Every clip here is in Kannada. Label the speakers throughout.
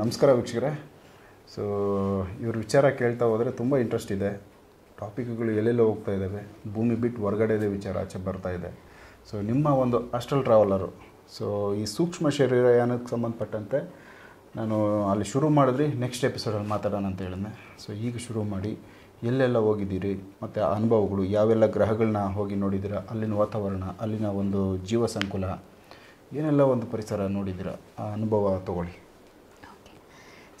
Speaker 1: ನಮಸ್ಕಾರ ವೀಕ್ಷಕರೇ ಸೊ ಇವ್ರ ವಿಚಾರ ಕೇಳ್ತಾ ಹೋದರೆ ತುಂಬ ಇಂಟ್ರೆಸ್ಟ್ ಇದೆ ಟಾಪಿಕ್ಗಳು ಎಲ್ಲೆಲ್ಲೋ ಹೋಗ್ತಾ ಇದ್ದಾವೆ ಭೂಮಿ ಬಿಟ್ಟು ಹೊರಗಡೆದೇ ವಿಚಾರ ಆಚೆ ಬರ್ತಾ ಇದೆ ಸೊ ನಿಮ್ಮ ಒಂದು ಅಷ್ಟಲ್ ಟ್ರಾವೆಲರು ಸೊ ಈ ಸೂಕ್ಷ್ಮ ಶರೀರಯಾನಕ್ಕೆ ಸಂಬಂಧಪಟ್ಟಂತೆ ನಾನು ಅಲ್ಲಿ ಶುರು ಮಾಡಿದ್ರಿ ನೆಕ್ಸ್ಟ್ ಎಪಿಸೋಡಲ್ಲಿ ಮಾತಾಡೋಣ ಅಂತ ಹೇಳಿದ್ನೆ ಸೊ ಈಗ ಶುರು ಮಾಡಿ ಎಲ್ಲೆಲ್ಲ ಹೋಗಿದ್ದೀರಿ ಮತ್ತು ಆ ಅನುಭವಗಳು ಯಾವೆಲ್ಲ ಗ್ರಹಗಳನ್ನ ಹೋಗಿ ನೋಡಿದ್ದೀರಾ ಅಲ್ಲಿನ ವಾತಾವರಣ ಅಲ್ಲಿನ ಒಂದು ಜೀವ ಸಂಕುಲ ಏನೆಲ್ಲ ಒಂದು ಪರಿಸರ ನೋಡಿದ್ದೀರಾ ಆ ಅನುಭವ ತಗೊಳ್ಳಿ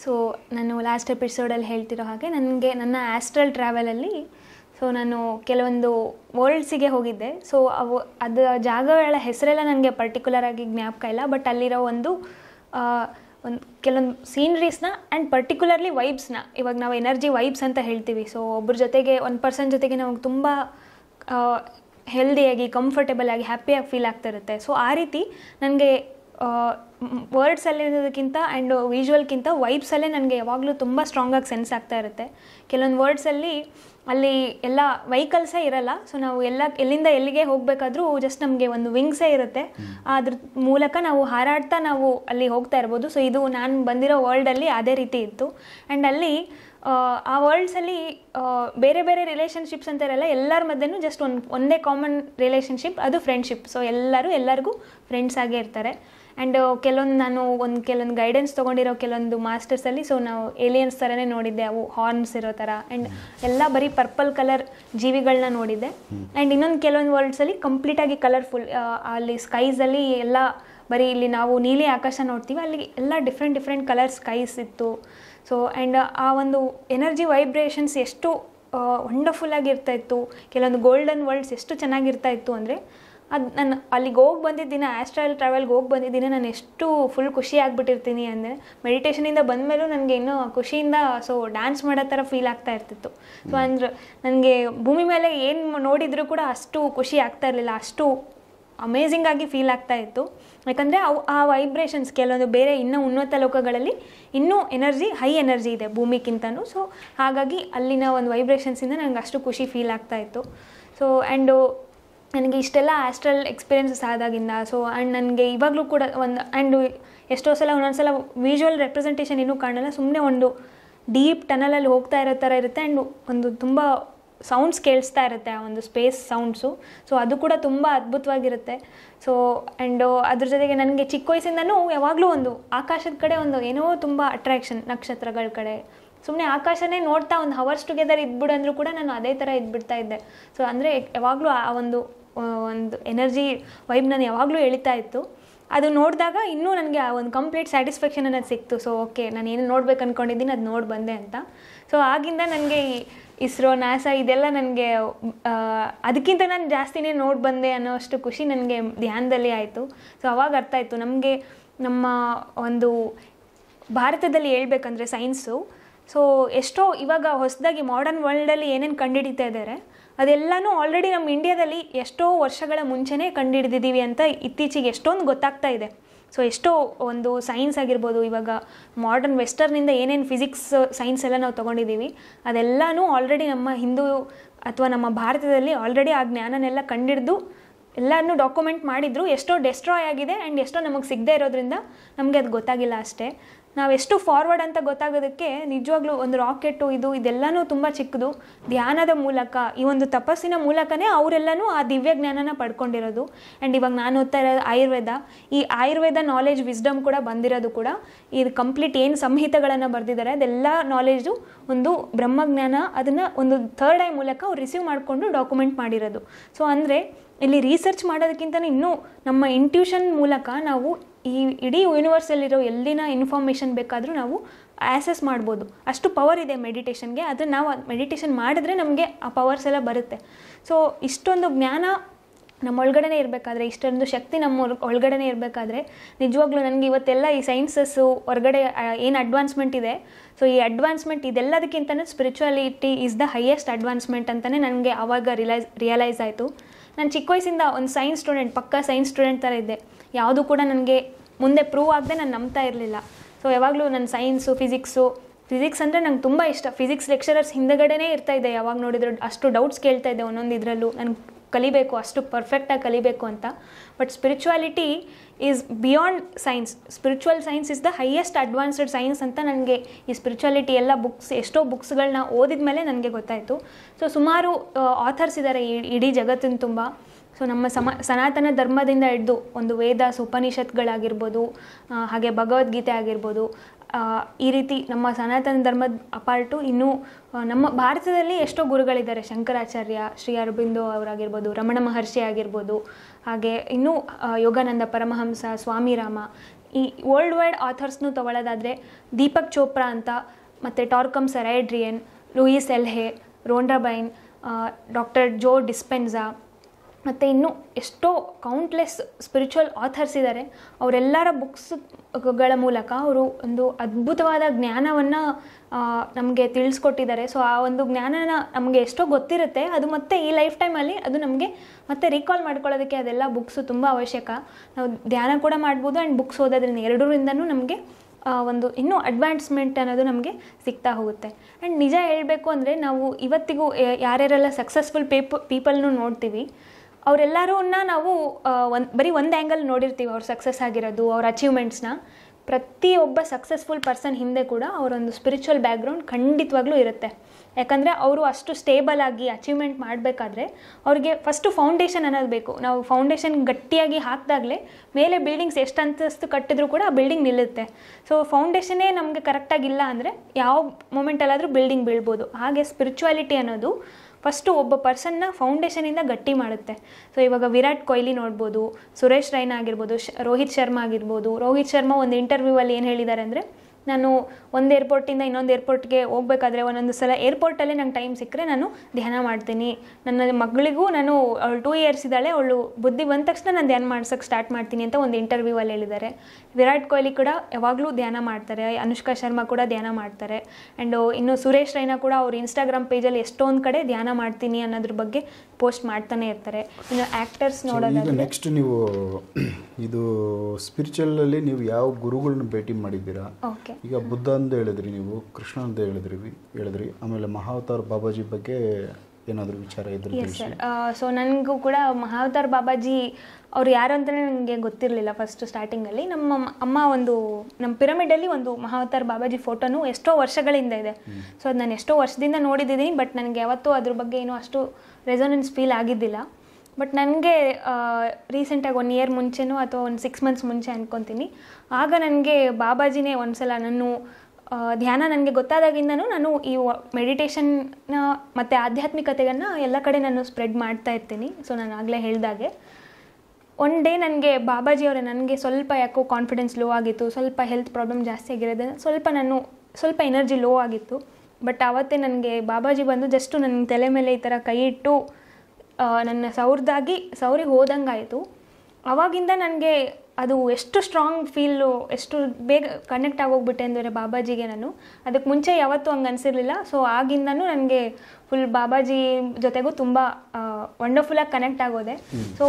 Speaker 2: ಸೊ ನಾನು ಲಾಸ್ಟ್ ಎಪಿಸೋಡಲ್ಲಿ ಹೇಳ್ತಿರೋ ಹಾಗೆ ನನಗೆ ನನ್ನ ಆಸ್ಟ್ರಲ್ ಟ್ರಾವೆಲಲ್ಲಿ ಸೊ ನಾನು ಕೆಲವೊಂದು ವರ್ಲ್ಡ್ಸಿಗೆ ಹೋಗಿದ್ದೆ ಸೊ ಅವು ಅದು ಜಾಗಗಳ ಹೆಸರೆಲ್ಲ ನನಗೆ ಪರ್ಟಿಕ್ಯುಲರ್ ಆಗಿ ಜ್ಞಾಪಕ ಇಲ್ಲ ಬಟ್ ಅಲ್ಲಿರೋ ಒಂದು ಒಂದು ಕೆಲವೊಂದು ಸೀನ್ರೀಸ್ನ ಆ್ಯಂಡ್ ಪರ್ಟಿಕ್ಯುಲರ್ಲಿ ವೈಬ್ಸ್ನ ಇವಾಗ ನಾವು ಎನರ್ಜಿ ವೈಬ್ಸ್ ಅಂತ ಹೇಳ್ತೀವಿ ಸೊ ಒಬ್ಬರ ಜೊತೆಗೆ ಒಂದು ಪರ್ಸನ್ ಜೊತೆಗೆ ನಮಗೆ ತುಂಬ ಹೆಲ್ದಿಯಾಗಿ ಕಂಫರ್ಟೇಬಲ್ ಆಗಿ ಹ್ಯಾಪಿಯಾಗಿ ಫೀಲ್ ಆಗ್ತಿರುತ್ತೆ ಸೊ ಆ ರೀತಿ ನನಗೆ ವರ್ಡ್ಸಲ್ಲಿರೋದಕ್ಕಿಂತ ಇರೋದಕ್ಕಿಂತ ಆ್ಯಂಡ್ ವಿಜುವಲ್ಗಿಂತ ವೈಬ್ಸಲ್ಲೇ ನನಗೆ ಯಾವಾಗಲೂ ತುಂಬ ಸ್ಟ್ರಾಂಗಾಗಿ ಸೆನ್ಸ್ ಆಗ್ತಾ ಇರುತ್ತೆ ಕೆಲವೊಂದು ವರ್ಡ್ಸಲ್ಲಿ ಅಲ್ಲಿ ಎಲ್ಲ ವೆಹಿಕಲ್ಸೇ ಇರಲ್ಲ ಸೊ ನಾವು ಎಲ್ಲ ಎಲ್ಲಿಂದ ಎಲ್ಲಿಗೆ ಹೋಗಬೇಕಾದ್ರೂ ಜಸ್ಟ್ ನಮಗೆ ಒಂದು ವಿಂಗ್ಸೇ ಇರುತ್ತೆ ಅದ್ರ ಮೂಲಕ ನಾವು ಹಾರಾಡ್ತಾ ನಾವು ಅಲ್ಲಿ ಹೋಗ್ತಾ ಇರ್ಬೋದು ಸೊ ಇದು ನಾನು ಬಂದಿರೋ ವರ್ಲ್ಡಲ್ಲಿ ಅದೇ ರೀತಿ ಇತ್ತು ಆ್ಯಂಡ್ ಅಲ್ಲಿ ಆ ವರ್ಲ್ಡ್ಸಲ್ಲಿ ಬೇರೆ ಬೇರೆ ರಿಲೇಷನ್ಶಿಪ್ಸ್ ಅಂತ ಇರಲ್ಲ ಎಲ್ಲರ ಮಧ್ಯೆನೂ ಜಸ್ಟ್ ಒಂದು ಒಂದೇ ಕಾಮನ್ ರಿಲೇಷನ್ಶಿಪ್ ಅದು ಫ್ರೆಂಡ್ಶಿಪ್ ಸೊ ಎಲ್ಲರೂ ಎಲ್ಲರಿಗೂ ಫ್ರೆಂಡ್ಸ್ ಆಗೇ ಇರ್ತಾರೆ ಆ್ಯಂಡ್ uh, ಕೆಲವೊಂದು ನಾನು ಒಂದು ಕೆಲವೊಂದು ಗೈಡೆನ್ಸ್ ತೊಗೊಂಡಿರೋ ಕೆಲವೊಂದು ಮಾಸ್ಟರ್ಸಲ್ಲಿ ಸೊ ನಾವು ಏಲಿಯನ್ಸ್ ಥರನೇ ನೋಡಿದ್ದೆ ಅವು ಹಾರ್ನ್ಸ್ ಇರೋ ಥರ ಆ್ಯಂಡ್ ಎಲ್ಲ ಬರೀ ಪರ್ಪಲ್ ಕಲರ್ ಜೀವಿಗಳನ್ನ ನೋಡಿದ್ದೆ ಆ್ಯಂಡ್ ಇನ್ನೊಂದು ಕೆಲವೊಂದು ವರ್ಲ್ಡ್ಸಲ್ಲಿ ಕಂಪ್ಲೀಟಾಗಿ ಕಲರ್ಫುಲ್ ಅಲ್ಲಿ ಸ್ಕೈಸಲ್ಲಿ ಎಲ್ಲ ಬರೀ ಇಲ್ಲಿ ನಾವು ನೀಲಿ ಆಕಾಶ ನೋಡ್ತೀವಿ ಅಲ್ಲಿ ಎಲ್ಲ ಡಿಫ್ರೆಂಟ್ ಡಿಫ್ರೆಂಟ್ ಕಲರ್ ಸ್ಕೈಸ್ ಇತ್ತು ಸೊ ಆ್ಯಂಡ್ ಆ ಒಂದು ಎನರ್ಜಿ ವೈಬ್ರೇಷನ್ಸ್ ಎಷ್ಟು ವಂಡರ್ಫುಲ್ಲಾಗಿ ಇರ್ತಾ ಇತ್ತು ಕೆಲವೊಂದು ಗೋಲ್ಡನ್ ವರ್ಲ್ಡ್ಸ್ ಎಷ್ಟು ಚೆನ್ನಾಗಿರ್ತಾ ಇತ್ತು ಅಂದರೆ ಅದು ನಾನು ಅಲ್ಲಿಗೆ ಹೋಗಿ ಬಂದಿದ್ದೀನಿ ಆಸ್ಟ್ರಲ್ ಟ್ರಾವೆಲ್ಗೆ ಹೋಗಿ ಬಂದಿದ್ದೀನಿ ನಾನು ಎಷ್ಟು ಫುಲ್ ಖುಷಿ ಆಗಿಬಿಟ್ಟಿರ್ತೀನಿ ಅಂದರೆ ಮೆಡಿಟೇಷನಿಂದ ಬಂದ ಮೇಲೂ ನನಗೆ ಇನ್ನೂ ಖುಷಿಯಿಂದ ಸೊ ಡ್ಯಾನ್ಸ್ ಮಾಡೋ ಥರ ಫೀಲ್ ಆಗ್ತಾ ಇರ್ತಿತ್ತು ಸೊ ಅಂದ್ರೆ ನನಗೆ ಭೂಮಿ ಮೇಲೆ ಏನು ನೋಡಿದರೂ ಕೂಡ ಅಷ್ಟು ಖುಷಿ ಆಗ್ತಾ ಇರಲಿಲ್ಲ ಅಷ್ಟು ಅಮೇಝಿಂಗ್ ಆಗಿ ಫೀಲ್ ಆಗ್ತಾ ಇತ್ತು ಯಾಕಂದರೆ ಅವು ಆ ವೈಬ್ರೇಷನ್ಸ್ ಕೆಲವೊಂದು ಬೇರೆ ಇನ್ನೂ ಉನ್ನತ ಲೋಕಗಳಲ್ಲಿ ಇನ್ನೂ ಎನರ್ಜಿ ಹೈ ಎನರ್ಜಿ ಇದೆ ಭೂಮಿಗಿಂತನೂ ಸೊ ಹಾಗಾಗಿ ಅಲ್ಲಿನ ಒಂದು ವೈಬ್ರೇಷನ್ಸಿಂದ ನನಗೆ ಅಷ್ಟು ಖುಷಿ ಫೀಲ್ ಆಗ್ತಾ ಇತ್ತು ಸೊ ಆ್ಯಂಡು ನನಗೆ ಇಷ್ಟೆಲ್ಲ ಆಸ್ಟ್ರಲ್ ಎಕ್ಸ್ಪೀರಿಯನ್ಸಸ್ ಆದಾಗಿಂದ ಸೊ ಆ್ಯಂಡ್ ನನಗೆ ಇವಾಗಲೂ ಕೂಡ ಒಂದು ಆ್ಯಂಡ್ ಎಷ್ಟೋ ಸಲ ಒಂದೊಂದು ಸಲ ವಿಜುವಲ್ ರೆಪ್ರೆಸೆಂಟೇಷನ್ ಏನೂ ಕಾಣಲ್ಲ ಸುಮ್ಮನೆ ಒಂದು ಡೀಪ್ ಟನಲಲ್ಲಿ ಹೋಗ್ತಾ ಇರೋ ಥರ ಇರುತ್ತೆ ಆ್ಯಂಡ್ ಒಂದು ತುಂಬ ಸೌಂಡ್ಸ್ ಕೇಳಿಸ್ತಾ ಇರುತ್ತೆ ಆ ಒಂದು ಸ್ಪೇಸ್ ಸೌಂಡ್ಸು ಸೊ ಅದು ಕೂಡ ತುಂಬ ಅದ್ಭುತವಾಗಿರುತ್ತೆ ಸೊ ಆ್ಯಂಡು ಅದ್ರ ಜೊತೆಗೆ ನನಗೆ ಚಿಕ್ಕ ವಯಸ್ಸಿಂದನೂ ಯಾವಾಗಲೂ ಒಂದು ಆಕಾಶದ ಕಡೆ ಒಂದು ಏನೋ ತುಂಬ ಅಟ್ರಾಕ್ಷನ್ ನಕ್ಷತ್ರಗಳ ಕಡೆ ಸುಮ್ಮನೆ ಆಕಾಶನೇ ನೋಡ್ತಾ ಒಂದು ಹವರ್ಸ್ ಟುಗೆದರ್ ಇದ್ಬಿಡಂದ್ರೂ ಕೂಡ ನಾನು ಅದೇ ಥರ ಇದ್ಬಿಡ್ತಾ ಇದ್ದೆ ಸೊ ಅಂದರೆ ಯಾವಾಗಲೂ ಆ ಒಂದು ಒಂದು ಎನರ್ಜಿ ವೈಬ್ ನಾನು ಯಾವಾಗಲೂ ಎಳಿತಾ ಇತ್ತು ಅದು ನೋಡಿದಾಗ ಇನ್ನೂ ನನಗೆ ಆ ಒಂದು ಕಂಪ್ಲೀಟ್ ಸ್ಯಾಟಿಸ್ಫ್ಯಾಕ್ಷನ್ ಅನ್ನೋದು ಸಿಕ್ತು ಸೊ ಓಕೆ ನಾನು ಏನು ನೋಡ್ಬೇಕು ಅಂದ್ಕೊಂಡಿದ್ದೀನಿ ಅದು ನೋಡಿ ಬಂದೆ ಅಂತ ಸೊ ಆಗಿಂದ ನನಗೆ ಈ ಇಸ್ರೋ ನಾಸಾ ಇದೆಲ್ಲ ನನಗೆ ಅದಕ್ಕಿಂತ ನಾನು ಜಾಸ್ತಿನೇ ನೋಡಿ ಬಂದೆ ಅನ್ನೋಷ್ಟು ಖುಷಿ ನನಗೆ ಧ್ಯಾನದಲ್ಲಿ ಆಯಿತು ಸೊ ಅವಾಗ ಅರ್ಥ ಆಯಿತು ನಮಗೆ ನಮ್ಮ ಒಂದು ಭಾರತದಲ್ಲಿ ಹೇಳ್ಬೇಕಂದ್ರೆ ಸೈನ್ಸು ಸೊ ಎಷ್ಟೋ ಇವಾಗ ಹೊಸದಾಗಿ ಮಾಡರ್ನ್ ವರ್ಲ್ಡಲ್ಲಿ ಏನೇನು ಕಂಡುಹಿಡಿತಾ ಇದ್ದಾರೆ ಅದೆಲ್ಲನೂ ಆಲ್ರೆಡಿ ನಮ್ಮ ಇಂಡಿಯಾದಲ್ಲಿ ಎಷ್ಟೋ ವರ್ಷಗಳ ಮುಂಚೆನೇ ಕಂಡುಹಿಡಿದಿದ್ದೀವಿ ಅಂತ ಇತ್ತೀಚೆಗೆ ಎಷ್ಟೊಂದು ಗೊತ್ತಾಗ್ತಾ ಇದೆ ಸೊ ಎಷ್ಟೋ ಒಂದು ಸೈನ್ಸ್ ಆಗಿರ್ಬೋದು ಇವಾಗ ಮಾಡರ್ನ್ ವೆಸ್ಟರ್ನಿಂದ ಏನೇನು ಫಿಸಿಕ್ಸ್ ಸೈನ್ಸ್ ಎಲ್ಲ ನಾವು ತೊಗೊಂಡಿದ್ದೀವಿ ಅದೆಲ್ಲನೂ ಆಲ್ರೆಡಿ ನಮ್ಮ ಹಿಂದೂ ಅಥವಾ ನಮ್ಮ ಭಾರತದಲ್ಲಿ ಆಲ್ರೆಡಿ ಆ ಜ್ಞಾನನೆಲ್ಲ ಕಂಡಿಡ್ದು ಎಲ್ಲನೂ ಡಾಕ್ಯುಮೆಂಟ್ ಮಾಡಿದ್ರು ಎಷ್ಟೋ ಡೆಸ್ಟ್ರಾಯ್ ಆಗಿದೆ ಆ್ಯಂಡ್ ಎಷ್ಟೋ ನಮಗೆ ಸಿಗದೇ ಇರೋದ್ರಿಂದ ನಮಗೆ ಅದು ಗೊತ್ತಾಗಿಲ್ಲ ಅಷ್ಟೇ ನಾವೆಷ್ಟು ಫಾರ್ವರ್ಡ್ ಅಂತ ಗೊತ್ತಾಗೋದಕ್ಕೆ ನಿಜವಾಗ್ಲೂ ಒಂದು ರಾಕೆಟು ಇದು ಇದೆಲ್ಲನೂ ತುಂಬ ಚಿಕ್ಕದು ಧ್ಯಾನದ ಮೂಲಕ ಈ ಒಂದು ತಪಸ್ಸಿನ ಮೂಲಕನೇ ಅವರೆಲ್ಲನೂ ಆ ದಿವ್ಯ ಜ್ಞಾನನ ಪಡ್ಕೊಂಡಿರೋದು ಆ್ಯಂಡ್ ಇವಾಗ ನಾನು ಓದ್ತಾ ಇರೋದು ಆಯುರ್ವೇದ ಈ ಆಯುರ್ವೇದ ನಾಲೆಜ್ ವಿಸ್ಡಮ್ ಕೂಡ ಬಂದಿರೋದು ಕೂಡ ಇದು ಕಂಪ್ಲೀಟ್ ಏನು ಸಂಹಿತೆಗಳನ್ನು ಬರೆದಿದ್ದಾರೆ ಅದೆಲ್ಲ ನಾಲೆಜು ಒಂದು ಬ್ರಹ್ಮಜ್ಞಾನ ಅದನ್ನು ಒಂದು ಥರ್ಡ್ ಐ ಮೂಲಕ ಅವ್ರು ರಿಸೀವ್ ಮಾಡಿಕೊಂಡು ಡಾಕ್ಯುಮೆಂಟ್ ಮಾಡಿರೋದು ಸೊ ಅಂದರೆ ಇಲ್ಲಿ ರಿಸರ್ಚ್ ಮಾಡೋದಕ್ಕಿಂತ ಇನ್ನೂ ನಮ್ಮ ಇಂಟ್ಯೂಷನ್ ಮೂಲಕ ನಾವು ಈ ಇಡೀ ಯೂನಿವರ್ಸಲ್ಲಿರೋ ಎಲ್ಲಿನ ಇನ್ಫಾರ್ಮೇಷನ್ ಬೇಕಾದರೂ ನಾವು ಆ್ಯಸೆಸ್ ಮಾಡ್ಬೋದು ಅಷ್ಟು ಪವರ್ ಇದೆ ಮೆಡಿಟೇಷನ್ಗೆ ಆದರೆ ನಾವು ಮೆಡಿಟೇಷನ್ ಮಾಡಿದ್ರೆ ನಮಗೆ ಆ ಪವರ್ಸ್ ಎಲ್ಲ ಬರುತ್ತೆ ಸೊ ಇಷ್ಟೊಂದು ಜ್ಞಾನ ನಮ್ಮ ಒಳಗಡೆ ಇರಬೇಕಾದ್ರೆ ಇಷ್ಟೊಂದು ಶಕ್ತಿ ನಮ್ಮ ಒಳಗಡೆ ಇರಬೇಕಾದ್ರೆ ನಿಜವಾಗ್ಲೂ ನನಗೆ ಇವತ್ತೆಲ್ಲ ಈ ಸೈನ್ಸಸ್ಸು ಹೊರಗಡೆ ಏನು ಅಡ್ವಾನ್ಸ್ಮೆಂಟ್ ಇದೆ ಸೊ ಈ ಅಡ್ವಾನ್ಸ್ಮೆಂಟ್ ಇದೆಲ್ಲದಕ್ಕಿಂತಲೂ spirituality is the highest advancement ಅಂತಲೇ ನನಗೆ ಆವಾಗ ರಿಲೈಸ್ ರಿಯಲೈಸ್ ಆಯಿತು ನಾನು ಚಿಕ್ಕ ವಯಸ್ಸಿಂದ ಒಂದು ಸೈನ್ಸ್ ಸ್ಟೂಡೆಂಟ್ ಪಕ್ಕ ಸೈನ್ಸ್ ಸ್ಟೂಡೆಂಟ್ ಥರ ಇದ್ದೆ ಯಾವುದು ಕೂಡ ನನಗೆ ಮುಂದೆ ಪ್ರೂವ್ ಆಗದೆ ನಾನು ನಂಬ್ತಾ ಇರಲಿಲ್ಲ ಸೊ ಯಾವಾಗಲೂ ನನ್ನ ಸೈನ್ಸು ಫಿಸಿಕ್ಸು ಫಿಸಿಕ್ಸ್ ಅಂದರೆ ನಂಗೆ ತುಂಬ ಇಷ್ಟ ಫಿಸಿಕ್ಸ್ ಲೆಕ್ಚರರ್ಸ್ ಹಿಂದಗಡೆನೇ ಇರ್ತಾ ಇದೆ ಯಾವಾಗ ನೋಡಿದ್ರು ಅಷ್ಟು ಡೌಟ್ಸ್ ಕೇಳ್ತಾ ಇದ್ದೆ ಒಂದೊಂದು ಇದರಲ್ಲೂ ನನಗೆ ಕಲಿಬೇಕು ಅಷ್ಟು ಪರ್ಫೆಕ್ಟಾಗಿ ಕಲಿಬೇಕು ಅಂತ but spirituality is beyond science spiritual science is the highest advanced science ಅಂತ ನನಗೆ ಈ ಸ್ಪಿರಿಚುವಾಲಿಟಿ ಎಲ್ಲ ಬುಕ್ಸ್ ಎಷ್ಟೋ ಬುಕ್ಸ್ಗಳನ್ನ ಓದಿದ ಮೇಲೆ ನನಗೆ ಗೊತ್ತಾಯಿತು ಸೊ ಸುಮಾರು ಆಥರ್ಸ್ ಇದ್ದಾರೆ ಇಡೀ ಜಗತ್ತಿನ ತುಂಬ ಸೊ ನಮ್ಮ ಸಮ ಸನಾತನ ಧರ್ಮದಿಂದ ಹಿಡ್ದು ಒಂದು ವೇದ ಉಪನಿಷತ್ಗಳಾಗಿರ್ಬೋದು ಹಾಗೆ ಭಗವದ್ಗೀತೆ ಆಗಿರ್ಬೋದು ಈ ರೀತಿ ನಮ್ಮ ಸನಾತನ ಧರ್ಮದ ಅಪಾರ್ಟು ಇನ್ನೂ ನಮ್ಮ ಭಾರತದಲ್ಲಿ ಎಷ್ಟೋ ಗುರುಗಳಿದ್ದಾರೆ ಶಂಕರಾಚಾರ್ಯ ಶ್ರೀ ಅರಬಿಂದೋ ಅವರಾಗಿರ್ಬೋದು ರಮಣ ಮಹರ್ಷಿ ಆಗಿರ್ಬೋದು ಹಾಗೆ ಇನ್ನೂ ಯೋಗಾನಂದ ಪರಮಹಂಸ ಸ್ವಾಮಿ ರಾಮ ಈ ವರ್ಲ್ಡ್ ವೈಡ್ ಆಥರ್ಸ್ನು ತಗೊಳ್ಳೋದಾದರೆ ದೀಪಕ್ ಚೋಪ್ರಾ ಅಂತ ಮತ್ತು ಟಾರ್ಕಮ್ ಸರೈಡ್ರಿಯನ್ ಲೂಯಿಸ್ ಎಲ್ಹೆ ರೋಂಡ್ರಾಬೈನ್ ಡಾಕ್ಟರ್ ಜೋ ಡಿಸ್ಪೆನ್ಸಾ ಮತ್ತು ಇನ್ನೂ ಎಷ್ಟೋ ಕೌಂಟ್ಲೆಸ್ ಸ್ಪಿರಿಚುವಲ್ ಆಥರ್ಸ್ ಇದ್ದಾರೆ ಅವರೆಲ್ಲರ ಬುಕ್ಸ್ಗಳ ಮೂಲಕ ಅವರು ಒಂದು ಅದ್ಭುತವಾದ ಜ್ಞಾನವನ್ನು ನಮಗೆ ತಿಳಿಸ್ಕೊಟ್ಟಿದ್ದಾರೆ ಸೊ ಆ ಒಂದು ಜ್ಞಾನನ ನಮಗೆ ಎಷ್ಟೋ ಗೊತ್ತಿರುತ್ತೆ ಅದು ಮತ್ತೆ ಈ ಲೈಫ್ ಟೈಮಲ್ಲಿ ಅದು ನಮಗೆ ಮತ್ತೆ ರೀಕಾಲ್ ಮಾಡ್ಕೊಳ್ಳೋದಕ್ಕೆ ಅದೆಲ್ಲ ಬುಕ್ಸು ತುಂಬ ಅವಶ್ಯಕ ನಾವು ಧ್ಯಾನ ಕೂಡ ಮಾಡ್ಬೋದು ಆ್ಯಂಡ್ ಬುಕ್ಸ್ ಓದೋದ್ರಿಂದ ಎರಡರಿಂದನೂ ನಮಗೆ ಒಂದು ಇನ್ನೂ ಅಡ್ವಾನ್ಸ್ಮೆಂಟ್ ಅನ್ನೋದು ನಮಗೆ ಸಿಗ್ತಾ ಹೋಗುತ್ತೆ ಆ್ಯಂಡ್ ನಿಜ ಹೇಳಬೇಕು ಅಂದರೆ ನಾವು ಇವತ್ತಿಗೂ ಯಾರ್ಯಾರೆಲ್ಲ ಸಕ್ಸಸ್ಫುಲ್ ಪೇಪ ಪೀಪಲ್ನೂ ನೋಡ್ತೀವಿ ಅವರೆಲ್ಲರನ್ನ ನಾವು ಒಂದು ಬರೀ ಒಂದು ಆ್ಯಂಗಲ್ ನೋಡಿರ್ತೀವಿ ಅವ್ರ ಸಕ್ಸಸ್ ಆಗಿರೋದು ಅವ್ರ ಅಚೀವ್ಮೆಂಟ್ಸ್ನ ಪ್ರತಿಯೊಬ್ಬ ಸಕ್ಸಸ್ಫುಲ್ ಪರ್ಸನ್ ಹಿಂದೆ ಕೂಡ ಅವರೊಂದು ಸ್ಪಿರಿಚುವಲ್ ಬ್ಯಾಕ್ಗ್ರೌಂಡ್ ಖಂಡಿತವಾಗ್ಲೂ ಇರುತ್ತೆ ಯಾಕಂದರೆ ಅವರು ಅಷ್ಟು ಸ್ಟೇಬಲ್ ಆಗಿ ಅಚೀವ್ಮೆಂಟ್ ಮಾಡಬೇಕಾದ್ರೆ ಅವ್ರಿಗೆ ಫಸ್ಟು ಫೌಂಡೇಶನ್ ಅನ್ನೋದು ಬೇಕು ನಾವು ಫೌಂಡೇಶನ್ ಗಟ್ಟಿಯಾಗಿ ಹಾಕಿದಾಗಲೇ ಮೇಲೆ ಬಿಲ್ಡಿಂಗ್ಸ್ ಎಷ್ಟು ಅಂತಸ್ತು ಕಟ್ಟಿದ್ರೂ ಕೂಡ ಆ ಬಿಲ್ಡಿಂಗ್ ನಿಲ್ಲುತ್ತೆ ಸೊ ಫೌಂಡೇಶನೇ ನಮಗೆ ಕರೆಕ್ಟಾಗಿಲ್ಲ ಅಂದರೆ ಯಾವ ಮೂಮೆಂಟಲ್ಲಾದರೂ ಬಿಲ್ಡಿಂಗ್ ಬೀಳ್ಬೋದು ಹಾಗೆ ಸ್ಪಿರಿಚುವಾಲಿಟಿ ಅನ್ನೋದು ಫಸ್ಟು ಒಬ್ಬ ಪರ್ಸನ್ನ ಫೌಂಡೇಶನಿಂದ ಗಟ್ಟಿ ಮಾಡುತ್ತೆ ಸೊ ಇವಾಗ ವಿರಾಟ್ ಕೊಹ್ಲಿ ನೋಡ್ಬೋದು ಸುರೇಶ್ ರೈನಾ ಆಗಿರ್ಬೋದು ರೋಹಿತ್ ಶರ್ಮಾ ಆಗಿರ್ಬೋದು ರೋಹಿತ್ ಶರ್ಮಾ ಒಂದು ಇಂಟರ್ವ್ಯೂ ಅಲ್ಲಿ ಏನು ಹೇಳಿದ್ದಾರೆ ಅಂದರೆ ನಾನು ಒಂದು ಏರ್ಪೋರ್ಟಿಂದ ಇನ್ನೊಂದು ಏರ್ಪೋರ್ಟ್ಗೆ ಹೋಗ್ಬೇಕಾದ್ರೆ ಒಂದೊಂದು ಸಲ ಏರ್ಪೋರ್ಟಲ್ಲೇ ನಂಗೆ ಟೈಮ್ ಸಿಕ್ಕರೆ ನಾನು ಧ್ಯಾನ ಮಾಡ್ತೀನಿ ನನ್ನ ಮಗಳಿಗೂ ನಾನು ಅವಳು ಟೂ ಇಯರ್ಸ್ ಇದ್ದಾಳೆ ಅವಳು ಬುದ್ಧಿ ಬಂದ ತಕ್ಷಣ ನಾನು ಧ್ಯಾನ ಮಾಡ್ಸೋಕ್ಕೆ ಸ್ಟಾರ್ಟ್ ಮಾಡ್ತೀನಿ ಅಂತ ಒಂದು ಇಂಟರ್ವ್ಯೂವಲ್ಲಿ ಹೇಳಿದ್ದಾರೆ ವಿರಾಟ್ ಕೊಹ್ಲಿ ಕೂಡ ಯಾವಾಗಲೂ ಧ್ಯಾನ ಮಾಡ್ತಾರೆ ಅನುಷ್ಕಾ ಶರ್ಮಾ ಕೂಡ ಧ್ಯಾನ ಮಾಡ್ತಾರೆ ಆ್ಯಂಡ್ ಇನ್ನು ಸುರೇಶ್ ರೈನಾ ಕೂಡ ಅವ್ರ ಇನ್ಸ್ಟಾಗ್ರಾಮ್ ಪೇಜಲ್ಲಿ ಎಷ್ಟೊಂದು ಕಡೆ ಧ್ಯಾನ ಮಾಡ್ತೀನಿ ಅನ್ನೋದ್ರ ಬಗ್ಗೆ ಪೋಸ್ಟ್ ಮಾಡ್ತಾನೆ ಇರ್ತಾರೆ ಇನ್ನು ಆ್ಯಕ್ಟರ್ಸ್ ನೋಡೋದಾದ್ರೆ
Speaker 1: ನೆಕ್ಸ್ಟ್ ನೀವು ಇದು ಸ್ಪಿರಿಚುವಲಲ್ಲಿ ನೀವು ಯಾವ ಗುರುಗಳನ್ನ ಭೇಟಿ ಮಾಡಿದ್ದೀರಾ ಓಕೆ ಓಕೆ ಈಗ ಬುದ್ಧ ಅಂತ ಹೇಳಿದ್ರಿ ನೀವು ಕೃಷ್ಣ ಅಂತ ಹೇಳಿದ್ರಿ ಹೇಳಿದ್ರಿ ಆಮೇಲೆ ಮಹಾವತಾರ್ ಬಾಬಾಜಿ ಬಗ್ಗೆ ಏನಾದರೂ ವಿಚಾರ ಇದ್ರೆ
Speaker 2: ಸೊ uh, ನನಗೂ ಕೂಡ ಮಹಾವತಾರ್ ಬಾಬಾಜಿ ಅವ್ರು ಯಾರು ಅಂತಲೇ ನನಗೆ ಗೊತ್ತಿರಲಿಲ್ಲ ಫಸ್ಟ್ ಸ್ಟಾರ್ಟಿಂಗಲ್ಲಿ ನಮ್ಮ ಅಮ್ಮ ಒಂದು ನಮ್ಮ ಪಿರಮಿಡಲ್ಲಿ ಒಂದು ಮಹಾವತಾರ್ ಬಾಬಾಜಿ ಫೋಟೋನು ಎಷ್ಟೋ ವರ್ಷಗಳಿಂದ ಇದೆ ಸೊ ಅದು ನಾನು ಎಷ್ಟೋ ವರ್ಷದಿಂದ ನೋಡಿದ್ದೀನಿ ಬಟ್ ನನಗೆ ಯಾವತ್ತೂ ಅದ್ರ ಬಗ್ಗೆ ಏನೂ ಅಷ್ಟು ರೆಸೋನೆನ್ಸ್ ಫೀಲ್ ಆಗಿದ್ದಿಲ್ಲ ಬಟ್ ನನಗೆ ರೀಸೆಂಟಾಗಿ ಒನ್ ಇಯರ್ ಮುಂಚೆನೂ ಅಥವಾ ಒಂದು ಸಿಕ್ಸ್ ಮಂತ್ಸ್ ಮುಂಚೆ ಅಂದ್ಕೊತೀನಿ ಆಗ ನನಗೆ ಬಾಬಾಜಿನೇ ಒಂದು ಸಲ ನಾನು ಧ್ಯಾನ ನನಗೆ ಗೊತ್ತಾದಾಗಿಂದನೂ ನಾನು ಈ ಮೆಡಿಟೇಷನ್ನ ಮತ್ತು ಆಧ್ಯಾತ್ಮಿಕತೆಯನ್ನು ಎಲ್ಲ ಕಡೆ ನಾನು ಸ್ಪ್ರೆಡ್ ಮಾಡ್ತಾ ಇರ್ತೀನಿ ಸೊ ನಾನು ಆಗಲೇ ಹೇಳಿದಾಗೆ ಒನ್ ಡೇ ನನಗೆ ಬಾಬಾಜಿಯವರೇ ನನಗೆ ಸ್ವಲ್ಪ ಯಾಕೋ ಕಾನ್ಫಿಡೆನ್ಸ್ ಲೋ ಆಗಿತ್ತು ಸ್ವಲ್ಪ ಹೆಲ್ತ್ ಪ್ರಾಬ್ಲಮ್ ಜಾಸ್ತಿ ಆಗಿರೋದು ಸ್ವಲ್ಪ ನಾನು ಸ್ವಲ್ಪ ಎನರ್ಜಿ ಲೋ ಆಗಿತ್ತು ಬಟ್ ಆವತ್ತೇ ನನಗೆ ಬಾಬಾಜಿ ಬಂದು ಜಸ್ಟು ನನ್ನ ತಲೆ ಮೇಲೆ ಈ ಥರ ಕೈ ಇಟ್ಟು ನನ್ನ ಸೌರ್ದಾಗಿ ಸೌರಿಗೆ ಹೋದಂಗಾಯಿತು ಅವಾಗಿಂದ ನನಗೆ ಅದು ಎಷ್ಟು ಸ್ಟ್ರಾಂಗ್ ಫೀಲು ಎಷ್ಟು ಬೇಗ ಕನೆಕ್ಟ್ ಆಗೋಗ್ಬಿಟ್ಟೆ ಅಂದರೆ ಬಾಬಾಜಿಗೆ ನಾನು ಅದಕ್ಕೆ ಮುಂಚೆ ಯಾವತ್ತೂ ಹಂಗೆ ಅನಿಸಿರಲಿಲ್ಲ ಸೊ ಆಗಿಂದನೂ ನನಗೆ ಫುಲ್ ಬಾಬಾಜಿ ಜೊತೆಗೂ ತುಂಬ ವಂಡರ್ಫುಲ್ಲಾಗಿ ಕನೆಕ್ಟ್ ಆಗೋದೆ ಸೊ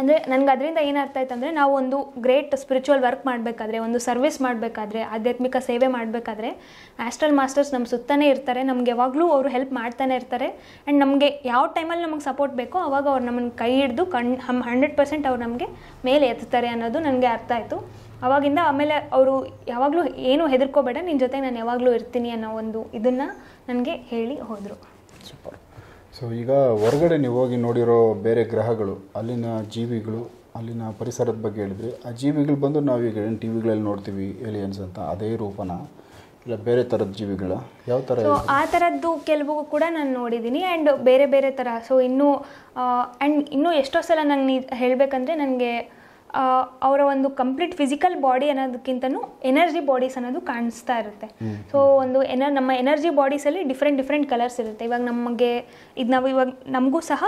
Speaker 2: ಅಂದರೆ ನನಗೆ ಅದರಿಂದ ಅರ್ಥ ಆಯ್ತು ಅಂದರೆ ನಾವು ಒಂದು ಗ್ರೇಟ್ ಸ್ಪಿರಿಚುವಲ್ ವರ್ಕ್ ಮಾಡಬೇಕಾದ್ರೆ ಒಂದು ಸರ್ವಿಸ್ ಮಾಡಬೇಕಾದ್ರೆ ಆಧ್ಯಾತ್ಮಿಕ ಸೇವೆ ಮಾಡಬೇಕಾದ್ರೆ ಆಸ್ಟ್ರಲ್ ಮಾಸ್ಟರ್ಸ್ ನಮ್ಮ ಸುತ್ತನೇ ಇರ್ತಾರೆ ನಮ್ಗೆ ಯಾವಾಗಲೂ ಅವರು ಹೆಲ್ಪ್ ಮಾಡ್ತಾನೆ ಇರ್ತಾರೆ ಆ್ಯಂಡ್ ನಮಗೆ ಯಾವ ಟೈಮಲ್ಲಿ ನಮಗೆ ಸಪೋರ್ಟ್ ಬೇಕೋ ಅವಾಗ ಅವ್ರು ನಮ್ಮನ್ನು ಕೈ ಹಿಡಿದು ಕಣ್ ಹಮ್ ಹಂಡ್ರೆಡ್ ಪರ್ಸೆಂಟ್ ಅವ್ರು ನಮಗೆ ಮೇಲೆ ಎತ್ತಾರೆ ಅನ್ನೋದು ನನಗೆ ಅರ್ಥ ಆಯಿತು ಅವಾಗಿಂದ ಆಮೇಲೆ ಅವರು ಯಾವಾಗಲೂ ಏನು ಹೆದರ್ಕೋಬೇಡ ನಿನ್ನ ಜೊತೆ ನಾನು ಯಾವಾಗಲೂ ಇರ್ತೀನಿ ಅನ್ನೋ ಒಂದು ಇದನ್ನು ನನಗೆ ಹೇಳಿ ಹೋದರು ಸೂಪರ್
Speaker 1: ಸೊ ಈಗ ಹೊರಗಡೆ ನೀವು ಹೋಗಿ ನೋಡಿರೋ ಬೇರೆ ಗ್ರಹಗಳು ಅಲ್ಲಿನ ಜೀವಿಗಳು ಅಲ್ಲಿನ ಪರಿಸರದ ಬಗ್ಗೆ ಹೇಳಿದ್ರೆ ಆ ಜೀವಿಗಳು ಬಂದು ನಾವೀಗ ಏನು ಟಿ ವಿಗಳಲ್ಲಿ ನೋಡ್ತೀವಿ ಏಲಿಯನ್ಸ್ ಅಂತ ಅದೇ ರೂಪನ ಇಲ್ಲ ಬೇರೆ ಥರದ ಜೀವಿಗಳ ಯಾವ ಥರ ಆ
Speaker 2: ಥರದ್ದು ಕೆಲವು ಕೂಡ ನಾನು ನೋಡಿದ್ದೀನಿ ಆ್ಯಂಡ್ ಬೇರೆ ಬೇರೆ ಥರ ಸೊ ಇನ್ನೂ ಆ್ಯಂಡ್ ಇನ್ನೂ ಎಷ್ಟೋ ಸಲ ನಂಗೆ ಹೇಳಬೇಕಂದ್ರೆ ನನಗೆ ಅವರ ಒಂದು ಕಂಪ್ಲೀಟ್ ಫಿಸಿಕಲ್ ಬಾಡಿ ಅನ್ನೋದಕ್ಕಿಂತನೂ ಎನರ್ಜಿ ಬಾಡೀಸ್ ಅನ್ನೋದು ಕಾಣಿಸ್ತಾ ಇರುತ್ತೆ ಸೊ ಒಂದು ಎನ ನಮ್ಮ ಎನರ್ಜಿ ಬಾಡೀಸಲ್ಲಿ ಡಿಫ್ರೆಂಟ್ ಡಿಫ್ರೆಂಟ್ ಕಲರ್ಸ್ ಇರುತ್ತೆ ಇವಾಗ ನಮಗೆ ಇದು ನಾವು ಇವಾಗ ನಮಗೂ ಸಹ